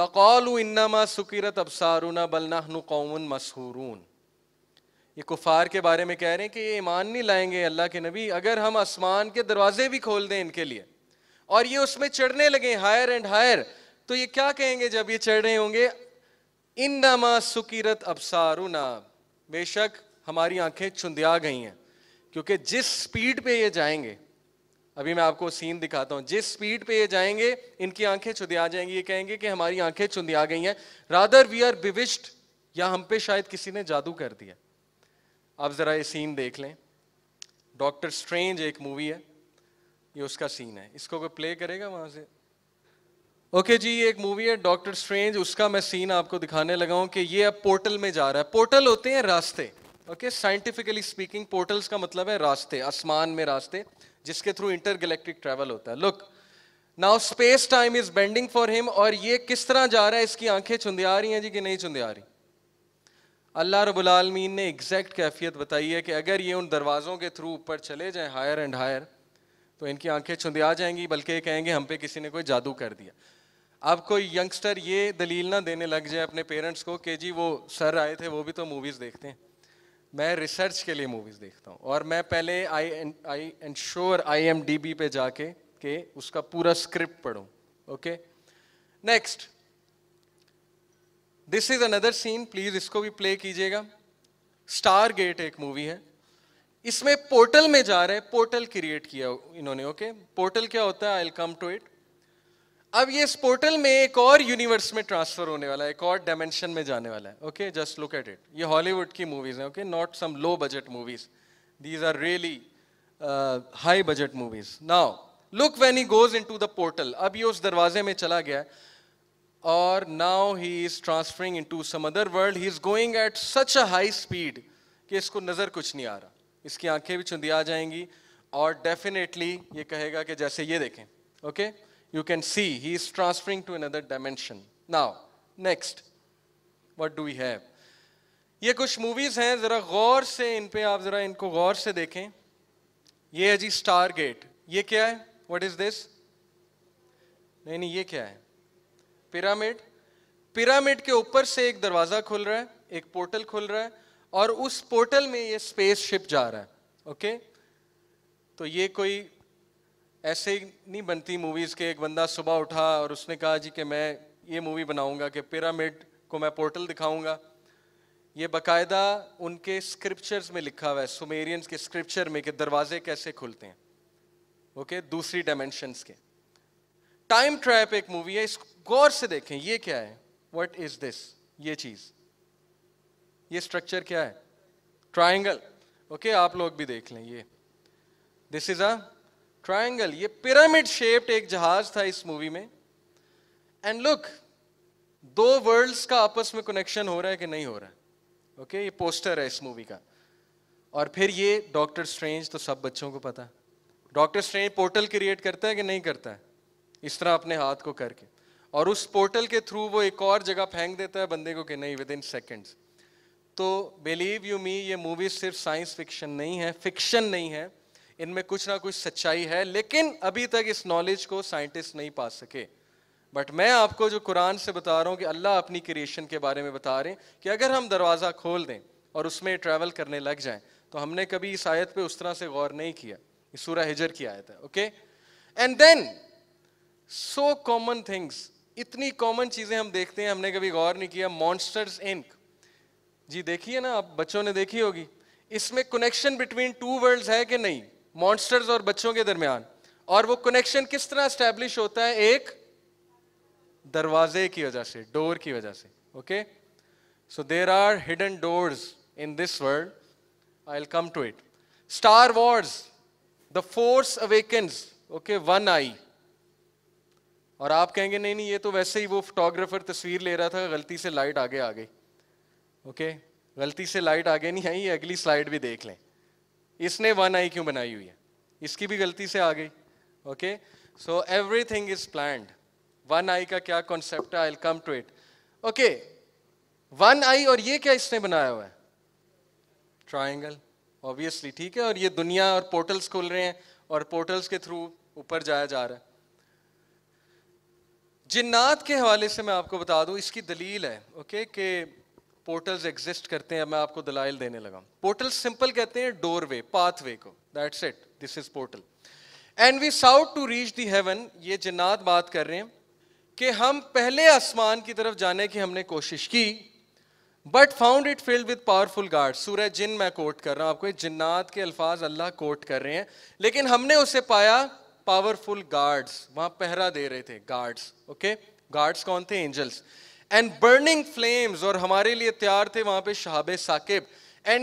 लकौल इन्नामा सुकीरत अबसारूना बलना कौमन मसहूरून ये कुफार के बारे में कह रहे हैं कि ये ईमान नहीं लाएंगे अल्लाह के नबी अगर हम आसमान के दरवाजे भी खोल दें इनके लिए और ये उसमें चढ़ने लगे हायर एंड हायर तो ये क्या कहेंगे जब ये चढ़ रहे होंगे इन सुकीरत अबसारुना बेशक हमारी आंखें चुंदिया गई हैं क्योंकि जिस स्पीड पे ये जाएंगे अभी मैं आपको सीन दिखाता हूँ जिस स्पीड पे ये जाएंगे इनकी आंखें चुंदिया जाएंगी ये कहेंगे कि हमारी आंखें चुंदिया गई हैं रादर वी आर बिविस्ट या हम पे शायद किसी ने जादू कर दिया आप ज़रा ये सीन देख लें डॉक्टर स्ट्रेंज एक मूवी है ये उसका सीन है इसको कोई प्ले करेगा वहाँ से ओके okay जी ये एक मूवी है डॉक्टर स्ट्रेंज उसका मैं सीन आपको दिखाने लगा हूँ कि ये अब पोर्टल में जा रहा है पोर्टल होते हैं रास्ते ओके साइंटिफिकली स्पीकिंग पोर्टल्स का मतलब है रास्ते आसमान में रास्ते जिसके थ्रू इंटर गैलेक्टिक ट्रैवल होता है look now space time is bending for him और ये किस तरह जा रहा है इसकी आंखें आ रही हैं जी कि नहीं आ रही अल्लाह आलमीन ने एग्जैक्ट कैफियत बताई है कि अगर ये उन दरवाज़ों के थ्रू ऊपर चले जाए हायर एंड हायर तो इनकी आंखें आ जाएंगी बल्कि कहेंगे हम पे किसी ने कोई जादू कर दिया अब कोई यंगस्टर ये दलील ना देने लग जाए अपने पेरेंट्स को कि जी वो सर आए थे वो भी तो मूवीज़ देखते हैं मैं रिसर्च के लिए मूवीज़ देखता हूँ और मैं पहले I I ensure I M D B पे जाके के उसका पूरा स्क्रिप्ट पढ़ूँ okay next this is another scene please इसको भी प्ले कीजिएगा स्टार गेट एक मूवी है इसमें पोर्टल में जा रहे हैं पोर्टल क्रिएट किया इन्होंने ओके okay? पोर्टल क्या होता है आई कम टू इट अब ये इस पोर्टल में एक और यूनिवर्स में ट्रांसफर होने वाला है एक और डायमेंशन में जाने वाला है okay just look at it ये हॉलीवुड की मूवीज है okay not some low budget movies these are really high budget movies now look when he goes into the portal अब ये उस दरवाजे में चला गया और now he is transferring into some other world he is going at such a high speed कि इसको नज़र कुछ नहीं आ रहा इसकी आंखें भी चुंदी आ जाएंगी और डेफिनेटली ये कहेगा कि जैसे ये देखें okay okay? you can see he is transferring to another dimension. Now, next, what do we have? ये कुछ मूवीज़ हैं ज़रा गौर से इन पे आप ज़रा इनको गौर से देखें ये है जी स्टार गेट ये क्या है वट इज़ दिस नहीं नहीं ये क्या है पिरामिड पिरामिड के ऊपर से एक दरवाज़ा खुल रहा है एक पोर्टल खुल रहा है और उस पोर्टल में ये स्पेस शिप जा रहा है ओके तो ये कोई ऐसे ही नहीं बनती मूवीज़ के एक बंदा सुबह उठा और उसने कहा जी कि मैं ये मूवी बनाऊंगा कि पिरामिड को मैं पोर्टल दिखाऊंगा ये बकायदा उनके स्क्रिप्चर्स में लिखा हुआ है सुमेरियंस के स्क्रिप्चर में कि दरवाजे कैसे खुलते हैं ओके दूसरी डायमेंशंस के टाइम ट्रैप एक मूवी है इस गौर से देखें ये क्या है वट इज दिस ये चीज़ ये स्ट्रक्चर क्या है ट्राइंगल ओके okay? आप लोग भी देख लें ये दिस इज़ अ ट्राइंगल ये पिरामिड शेप्ड एक जहाज था इस मूवी में एंड लुक दो वर्ल्ड्स का आपस में कनेक्शन हो रहा है कि नहीं हो रहा है ओके okay, ये पोस्टर है इस मूवी का और फिर ये डॉक्टर स्ट्रेंज तो सब बच्चों को पता डॉक्टर स्ट्रेंज पोर्टल क्रिएट करता है कि नहीं करता है इस तरह अपने हाथ को करके और उस पोर्टल के थ्रू वो एक और जगह फेंक देता है बंदे को कि नहीं विद इन सेकेंड्स तो बिलीव यू मी ये मूवी सिर्फ साइंस फिक्शन नहीं है फिक्शन नहीं है इनमें कुछ ना कुछ सच्चाई है लेकिन अभी तक इस नॉलेज को साइंटिस्ट नहीं पा सके बट मैं आपको जो कुरान से बता रहा हूँ कि अल्लाह अपनी क्रिएशन के बारे में बता रहे हैं कि अगर हम दरवाज़ा खोल दें और उसमें ट्रैवल करने लग जाएं तो हमने कभी इस आयत पे उस तरह से गौर नहीं किया ये हिजर की आयत है okay and then so common things इतनी कॉमन चीज़ें हम देखते हैं हमने कभी गौर नहीं किया मॉन्स्टर्स इंक जी देखिए ना आप बच्चों ने देखी होगी इसमें कनेक्शन बिटवीन टू वर्ल्ड्स है कि नहीं मॉन्स्टर्स और बच्चों के दरमियान और वो कनेक्शन किस तरह स्टैब्लिश होता है एक दरवाजे की वजह से डोर की वजह से okay so there are hidden doors in this world I will come to it Star Wars the force awakens okay one eye और आप कहेंगे नहीं नहीं ये तो वैसे ही वो फोटोग्राफर तस्वीर ले रहा था गलती से लाइट आगे आ गई ओके okay? गलती से लाइट आगे नहीं आई अगली स्लाइड भी देख लें इसने वन आई क्यों बनाई हुई है इसकी भी गलती से आ गई okay so everything is plan one eye का क्या कॉन्सेप्ट है I come to it okay one eye और ये क्या इसने बनाया हुआ है ट्राइंगल ऑब्वियसली ठीक है और ये दुनिया और पोर्टल्स खोल रहे हैं और पोर्टल्स के थ्रू ऊपर जाया जा रहा है जिन्नात के हवाले से मैं आपको बता दूं इसकी दलील है ओके कि पोर्टल्स एग्जिस्ट करते हैं मैं आपको दलाइल देने लगा पोर्टल सिंपल कहते हैं डोर वे पाथ वे को that's it this is portal and we sought to reach the heaven ये जिन्नात बात कर रहे हैं कि हम पहले आसमान की तरफ जाने की हमने कोशिश की but found it filled with powerful guard सूरह जिन मैं कोट कर रहा हूँ आपको जिन्नात के अल्फाज अल्लाह कोट कर रहे हैं लेकिन हमने उसे पाया पावरफुल गार्ड्स वहाँ पहरा दे रहे थे गार्ड्स ओके गार्ड्स कौन थे एंजल्स एंड बर्निंग फ्लेम्स और हमारे लिए तैयार थे वहां पे शहाबे साकिब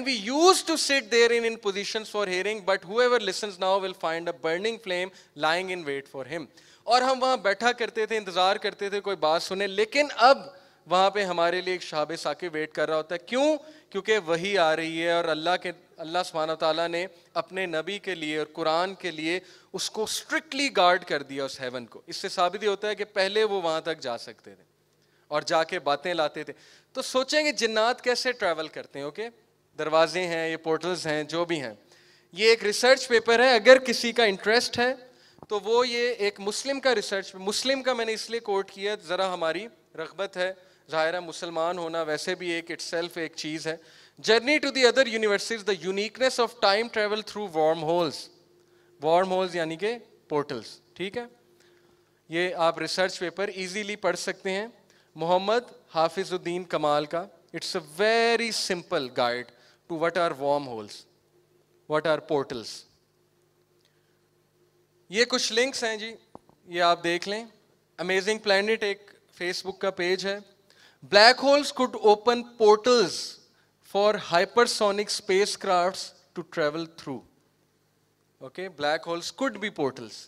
we used to sit sit in in position for hearing but whoever listens now will find a burning flame lying in wait for him और हम वहाँ बैठा करते थे इंतज़ार करते थे कोई बात सुने लेकिन अब वहां पे हमारे लिए एक शहाबे साके वेट कर रहा होता है क्यों क्योंकि वही आ रही है और अल्लाह के अल्लाह सुबहाना तला ने अपने नबी के लिए और कुरान के लिए उसको स्ट्रिक्टली गार्ड कर दिया उस हेवन को इससे साबित ही होता है कि पहले वो वहां तक जा सकते थे और जाके बातें लाते थे तो सोचेंगे जिन्नात कैसे ट्रैवल करते हैं ओके दरवाजे हैं ये पोर्टल्स हैं जो भी हैं ये एक रिसर्च पेपर है अगर किसी का इंटरेस्ट है तो वो ये एक मुस्लिम का रिसर्च मुस्लिम का मैंने इसलिए कोट किया ज़रा हमारी रगबत है ज़ाहिर है मुसलमान होना वैसे भी एक इट्स एक चीज़ है journey to the other universities the uniqueness of time travel through worm holes worm holes यानी कि पोर्टल्स ठीक है ये आप रिसर्च पेपर इजीली पढ़ सकते हैं मोहम्मद हाफिजुद्दीन कमाल का it's a very simple guide to what are worm holes what are portals ये कुछ लिंक्स हैं जी ये आप देख लें अमेजिंग प्लानिट एक फेसबुक का पेज है black holes could open portals for hypersonic space to travel through okay black holes could be portals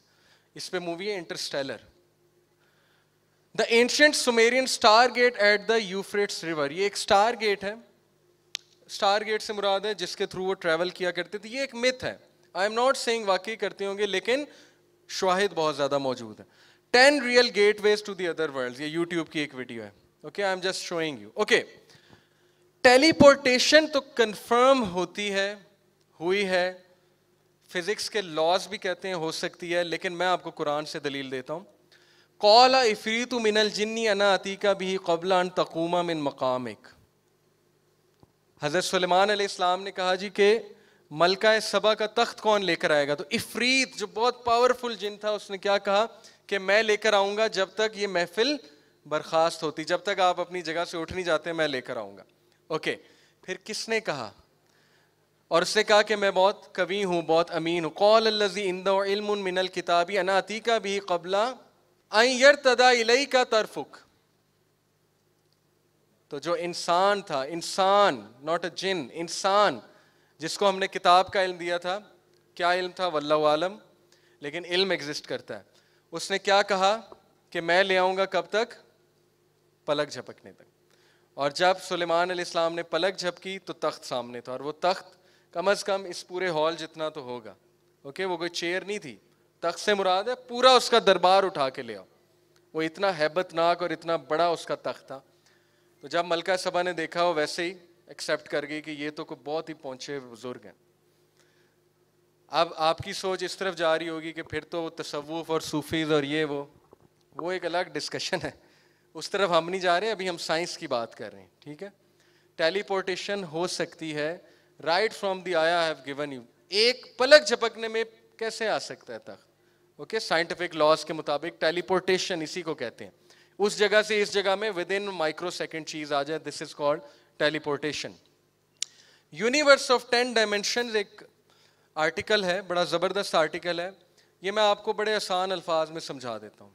इस पे मूवी है Interstellar the ancient Sumerian star gate at the Euphrates river ये एक star gate है star gate से मुराद है जिसके थ्रू वो ट्रैवल किया करते थे ये एक मिथ है आई एम नॉट सेइंग वाकई करते होंगे लेकिन शाहिद बहुत ज़्यादा मौजूद है ten real gateways to the other world ये यूट्यूब की एक वीडियो है okay I am just showing you okay teleportation तो कन्फर्म होती है हुई है फिजिक्स के लॉज भी कहते हैं हो सकती है लेकिन मैं आपको कुरान से दलील देता हूँ कौला इफरीत मिनल जिन्नी अना अतीका भी कबला अन तकूमा मिन मकामिक हज़रत सलेमान इस्लाम ने कहा जी के मलका सबा का तख्त कौन लेकर आएगा तो इफरीत जो बहुत पावरफुल जिन था उसने क्या कहा कि मैं लेकर आऊँगा जब तक ये महफिल बर्खास्त होती जब तक आप अपनी जगह से उठ नहीं जाते मैं लेकर आऊँगा ओके फिर किसने कहा और उसने कहा कि मैं बहुत कवि हूँ बहुत अमीन हूँ कौल लजी इंदो इल्म मिनल किताबी अनातीका भी कबला अयर तदा का तरफुक तो जो इंसान था इंसान नॉट अ जिन इंसान जिसको हमने किताब का इल्म दिया था क्या इल्म था आलम लेकिन इल्म एग्जिस्ट करता है उसने क्या कहा कि मैं ले आऊंगा कब तक पलक झपकने तक और जब सुलेमान इस्लाम ने पलक झपकी तो तख्त सामने था और वो तख्त कम अज़ कम इस पूरे हॉल जितना तो होगा ओके वो कोई चेयर नहीं थी तख से मुराद है पूरा उसका दरबार उठा के ले आओ वो इतना हैबतनाक और इतना बड़ा उसका तख्त था तो जब मलका सभा ने देखा वो वैसे ही एक्सेप्ट कर गई कि ये तो कोई बहुत ही पहुंचे बुजुर्ग हैं अब आपकी सोच इस तरफ जा रही होगी कि फिर तो तसवुफ़ और सूफीज और ये वो वो एक अलग डिस्कशन है उस तरफ हम नहीं जा रहे अभी हम साइंस की बात कर रहे हैं ठीक है टेलीपोर्टेशन हो सकती है right from the I have given you एक पलक झपकने में कैसे आ सकता है तख्त ओके साइंटिफिक लॉज के मुताबिक टेलीपोर्टेशन इसी को कहते हैं उस जगह से इस जगह में विद इन माइक्रो सेकेंड चीज आ जाए this is called teleportation universe of ten dimension एक आर्टिकल है बड़ा ज़बरदस्त आर्टिकल है ये मैं आपको बड़े आसान अल्फाज में समझा देता हूँ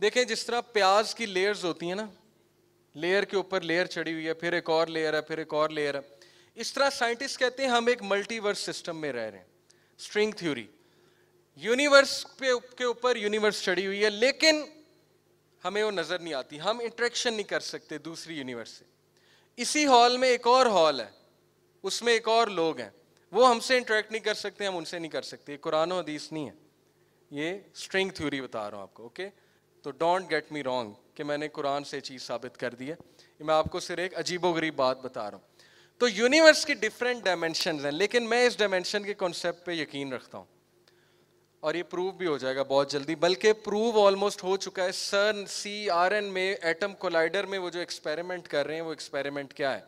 देखें जिस तरह प्याज की लेयर्स होती हैं ना लेयर के ऊपर लेयर चढ़ी हुई है फिर एक और लेयर है फिर एक और लेयर है इस तरह साइंटिस्ट कहते हैं हम एक मल्टीवर्स सिस्टम में रह रहे हैं स्ट्रिंग थ्योरी यूनिवर्स पे के ऊपर यूनिवर्स चढ़ी हुई है लेकिन हमें वो नज़र नहीं आती हम इंट्रैक्शन नहीं कर सकते दूसरी यूनिवर्स से इसी हॉल में एक और हॉल है उसमें एक और लोग हैं वो हमसे इंटरेक्ट नहीं कर सकते हम उनसे नहीं कर सकते कुरान हदीस नहीं है ये स्ट्रिंग थ्योरी बता रहा हूँ आपको ओके तो डोंट गेट मी रॉन्ग कि मैंने कुरान से चीज़ साबित कर दी है मैं आपको सिर्फ एक अजीबोगरीब बात बता रहा हूँ तो यूनिवर्स की डिफरेंट डायमेंशन हैं लेकिन मैं इस डायमेंशन के कॉन्सेप्ट यकीन रखता हूँ और ये प्रूव भी हो जाएगा बहुत जल्दी बल्कि प्रूव ऑलमोस्ट हो चुका है सन सी आर एन में एटम कोलाइडर में वो जो एक्सपेरिमेंट कर रहे हैं वो एक्सपेरिमेंट क्या है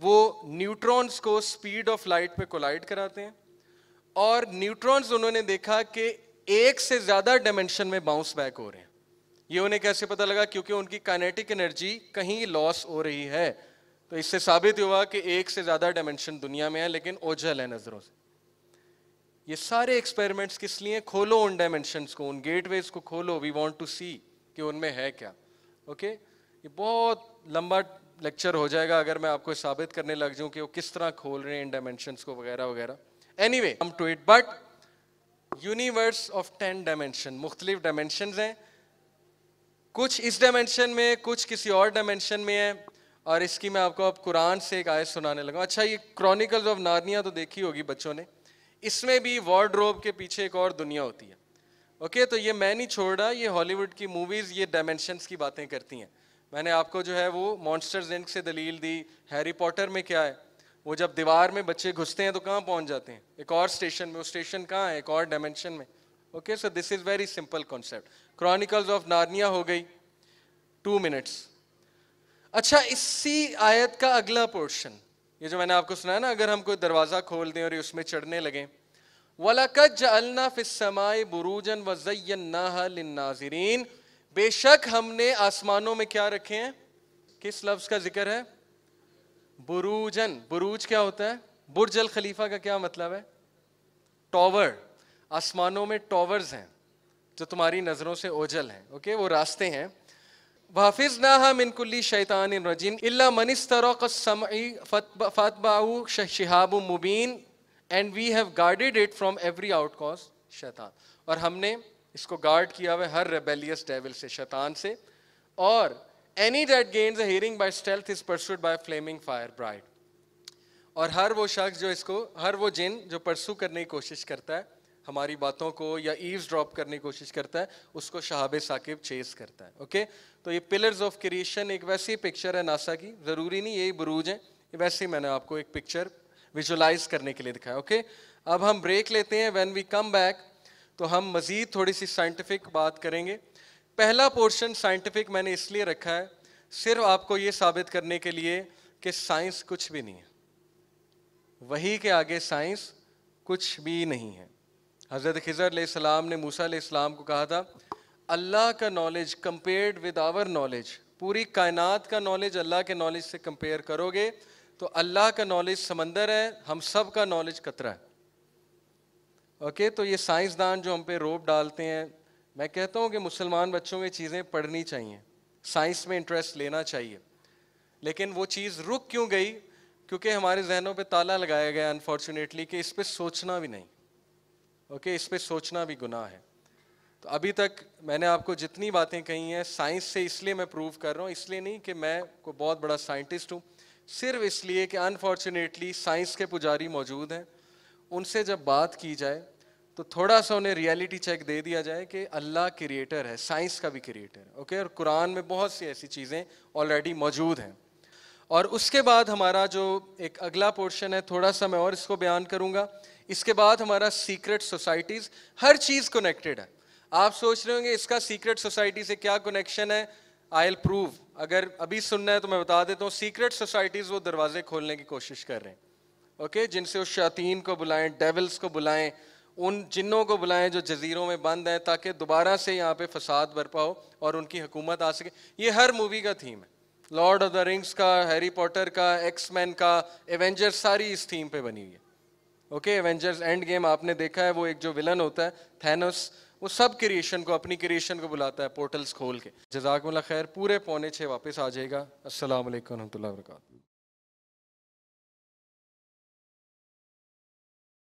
वो न्यूट्रॉन्स को स्पीड ऑफ लाइट पे कोलाइड कराते हैं और न्यूट्रॉन्स उन्होंने देखा कि एक से ज़्यादा डायमेंशन में बाउंस बैक हो रहे हैं ये उन्हें कैसे पता लगा क्योंकि उनकी काइनेटिक एनर्जी कहीं लॉस हो रही है तो इससे साबित हुआ कि एक से ज़्यादा डायमेंशन दुनिया में है लेकिन ओझल है नज़रों से ये सारे एक्सपेरिमेंट्स किस लिए खोलो उन डायमेंशन को उन गेटवेज को खोलो वी वॉन्ट टू सी कि उनमें है क्या ओके okay? ये बहुत लंबा लेक्चर हो जाएगा अगर मैं आपको साबित करने लग जाऊं कि वो किस तरह खोल रहे हैं इन डायमेंशन को वगैरह वगैरह anyway come to it but universe of ten dimension मुख्तलिफ डायमेंशन हैं कुछ इस डायमेंशन में कुछ किसी और डायमेंशन में है और इसकी मैं आपको अब कुरान से एक आयत सुनाने लगा अच्छा ये क्रॉनिकल्स ऑफ नार्निया तो देखी होगी बच्चों ने इसमें भी वार्ड्रोब के पीछे एक और दुनिया होती है ओके तो ये मैं नहीं छोड़ रहा ये हॉलीवुड की मूवीज़ ये डायमेंशंस की बातें करती हैं मैंने आपको जो है वो मॉन्स्टर जेंक से दलील दी हैरी पॉटर में क्या है वो जब दीवार में बच्चे घुसते हैं तो कहाँ पहुँच जाते हैं एक और स्टेशन में वो स्टेशन कहाँ है एक और डायमेंशन में okay so this is very simple concept chronicles of Narnia हो गई टू मिनट्स अच्छा इसी आयत का अगला पोर्शन ये जो मैंने आपको सुनाया ना अगर हम कोई दरवाज़ा खोल दें और उसमें चढ़ने लगें वलाकज बुरूजन वजयनाजरीन बेशक हमने आसमानों में क्या रखे हैं किस लफ्ज़ का जिक्र है बुरूजन बुरूज क्या होता है बुरज अल खलीफा का क्या मतलब है टॉवर आसमानों में टॉवर्स हैं जो तुम्हारी नज़रों से ओझल हैं ओके वो रास्ते हैं वाफिज ना शैतान रजीम अल्ला मनस्तरसमी फतबाऊ शहाब मुबीन and we have guarded it from every outcast शैतान और हमने इसको गार्ड किया हुआ हर रेबेलियस डेविल से शैतान से और any that gains hearing by stealth is pursued by flaming fire bright और हर वो शख्स जो इसको हर वो जिन जो परसू करने की कोशिश करता है हमारी बातों को या ईव्स ड्रॉप करने की कोशिश करता है उसको शहाब साकिब चेज करता है ओके okay? तो ये पिलर्स ऑफ क्रिएशन एक वैसी पिक्चर है नासा की ज़रूरी नहीं यही बुरूज है वैसे ही मैंने आपको एक पिक्चर विजुलाइज करने के लिए दिखाया ओके अब हम ब्रेक लेते हैं व्हेन वी कम बैक तो हम मज़ीद थोड़ी सी साइंटिफिक बात करेंगे पहला पोर्शन साइंटिफिक मैंने इसलिए रखा है सिर्फ आपको ये साबित करने के लिए कि साइंस कुछ भी नहीं है वही के आगे साइंस कुछ भी नहीं है हज़रत खिजर सलाम ने मूसा सलाम को कहा था अल्लाह का knowledge compared with our knowledge पूरी कायनात का नॉलेज अल्लाह के नॉलेज से कंपेयर करोगे तो अल्लाह का नॉलेज समंदर है हम सब का नॉलेज कतरा है ओके okay, तो ये साइंसदान जो हम पे रोप डालते हैं मैं कहता हूँ कि मुसलमान बच्चों में चीज़ें पढ़नी चाहिए साइंस में इंटरेस्ट लेना चाहिए लेकिन वो चीज़ रुक क्यों गई क्योंकि हमारे जहनों पे ताला लगाया गया अनफॉर्चुनेटली कि इस पर सोचना भी नहीं ओके okay, इस पर सोचना भी गुनाह है तो अभी तक मैंने आपको जितनी बातें कही हैं साइंस से इसलिए मैं प्रूव कर रहा हूँ इसलिए नहीं कि मैं को बहुत बड़ा साइंटिस्ट हूँ सिर्फ इसलिए कि अनफॉर्चुनेटली साइंस के पुजारी मौजूद हैं उनसे जब बात की जाए तो थोड़ा सा उन्हें रियलिटी चेक दे दिया जाए कि अल्लाह क्रिएटर है साइंस का भी क्रिएटर है ओके और कुरान में बहुत सी ऐसी चीज़ें ऑलरेडी मौजूद हैं और उसके बाद हमारा जो एक अगला पोर्शन है थोड़ा सा मैं और इसको बयान करूँगा इसके बाद हमारा सीक्रेट सोसाइटीज़ हर चीज़ कनेक्टेड है आप सोच रहे होंगे इसका सीक्रेट सोसाइटी से क्या कनेक्शन है आई एल प्रूव अगर अभी सुनना है तो मैं बता देता हूँ सीक्रेट सोसाइटीज़ वो दरवाजे खोलने की कोशिश कर रहे हैं ओके okay? जिनसे उस शातीन को बुलाएं डेवल्स को बुलाएं उन जिनों को बुलाएं जो जजीरों में बंद हैं ताकि दोबारा से यहाँ पे फसाद बरपा हो और उनकी हुकूमत आ सके ये हर मूवी का थीम है लॉर्ड ऑफ द रिंग्स का हैरी पॉटर का एक्स मैन का एवेंजर्स सारी इस थीम पे बनी हुई है ओके एवेंजर्स एंड गेम आपने देखा है वो एक जो विलन होता है थैनोस वो सब क्रिएशन को अपनी क्रिएशन को बुलाता है पोर्टल्स खोल के जजाकमला खैर पूरे पौने छः वापस आ जाएगा असल वरहमत वर्का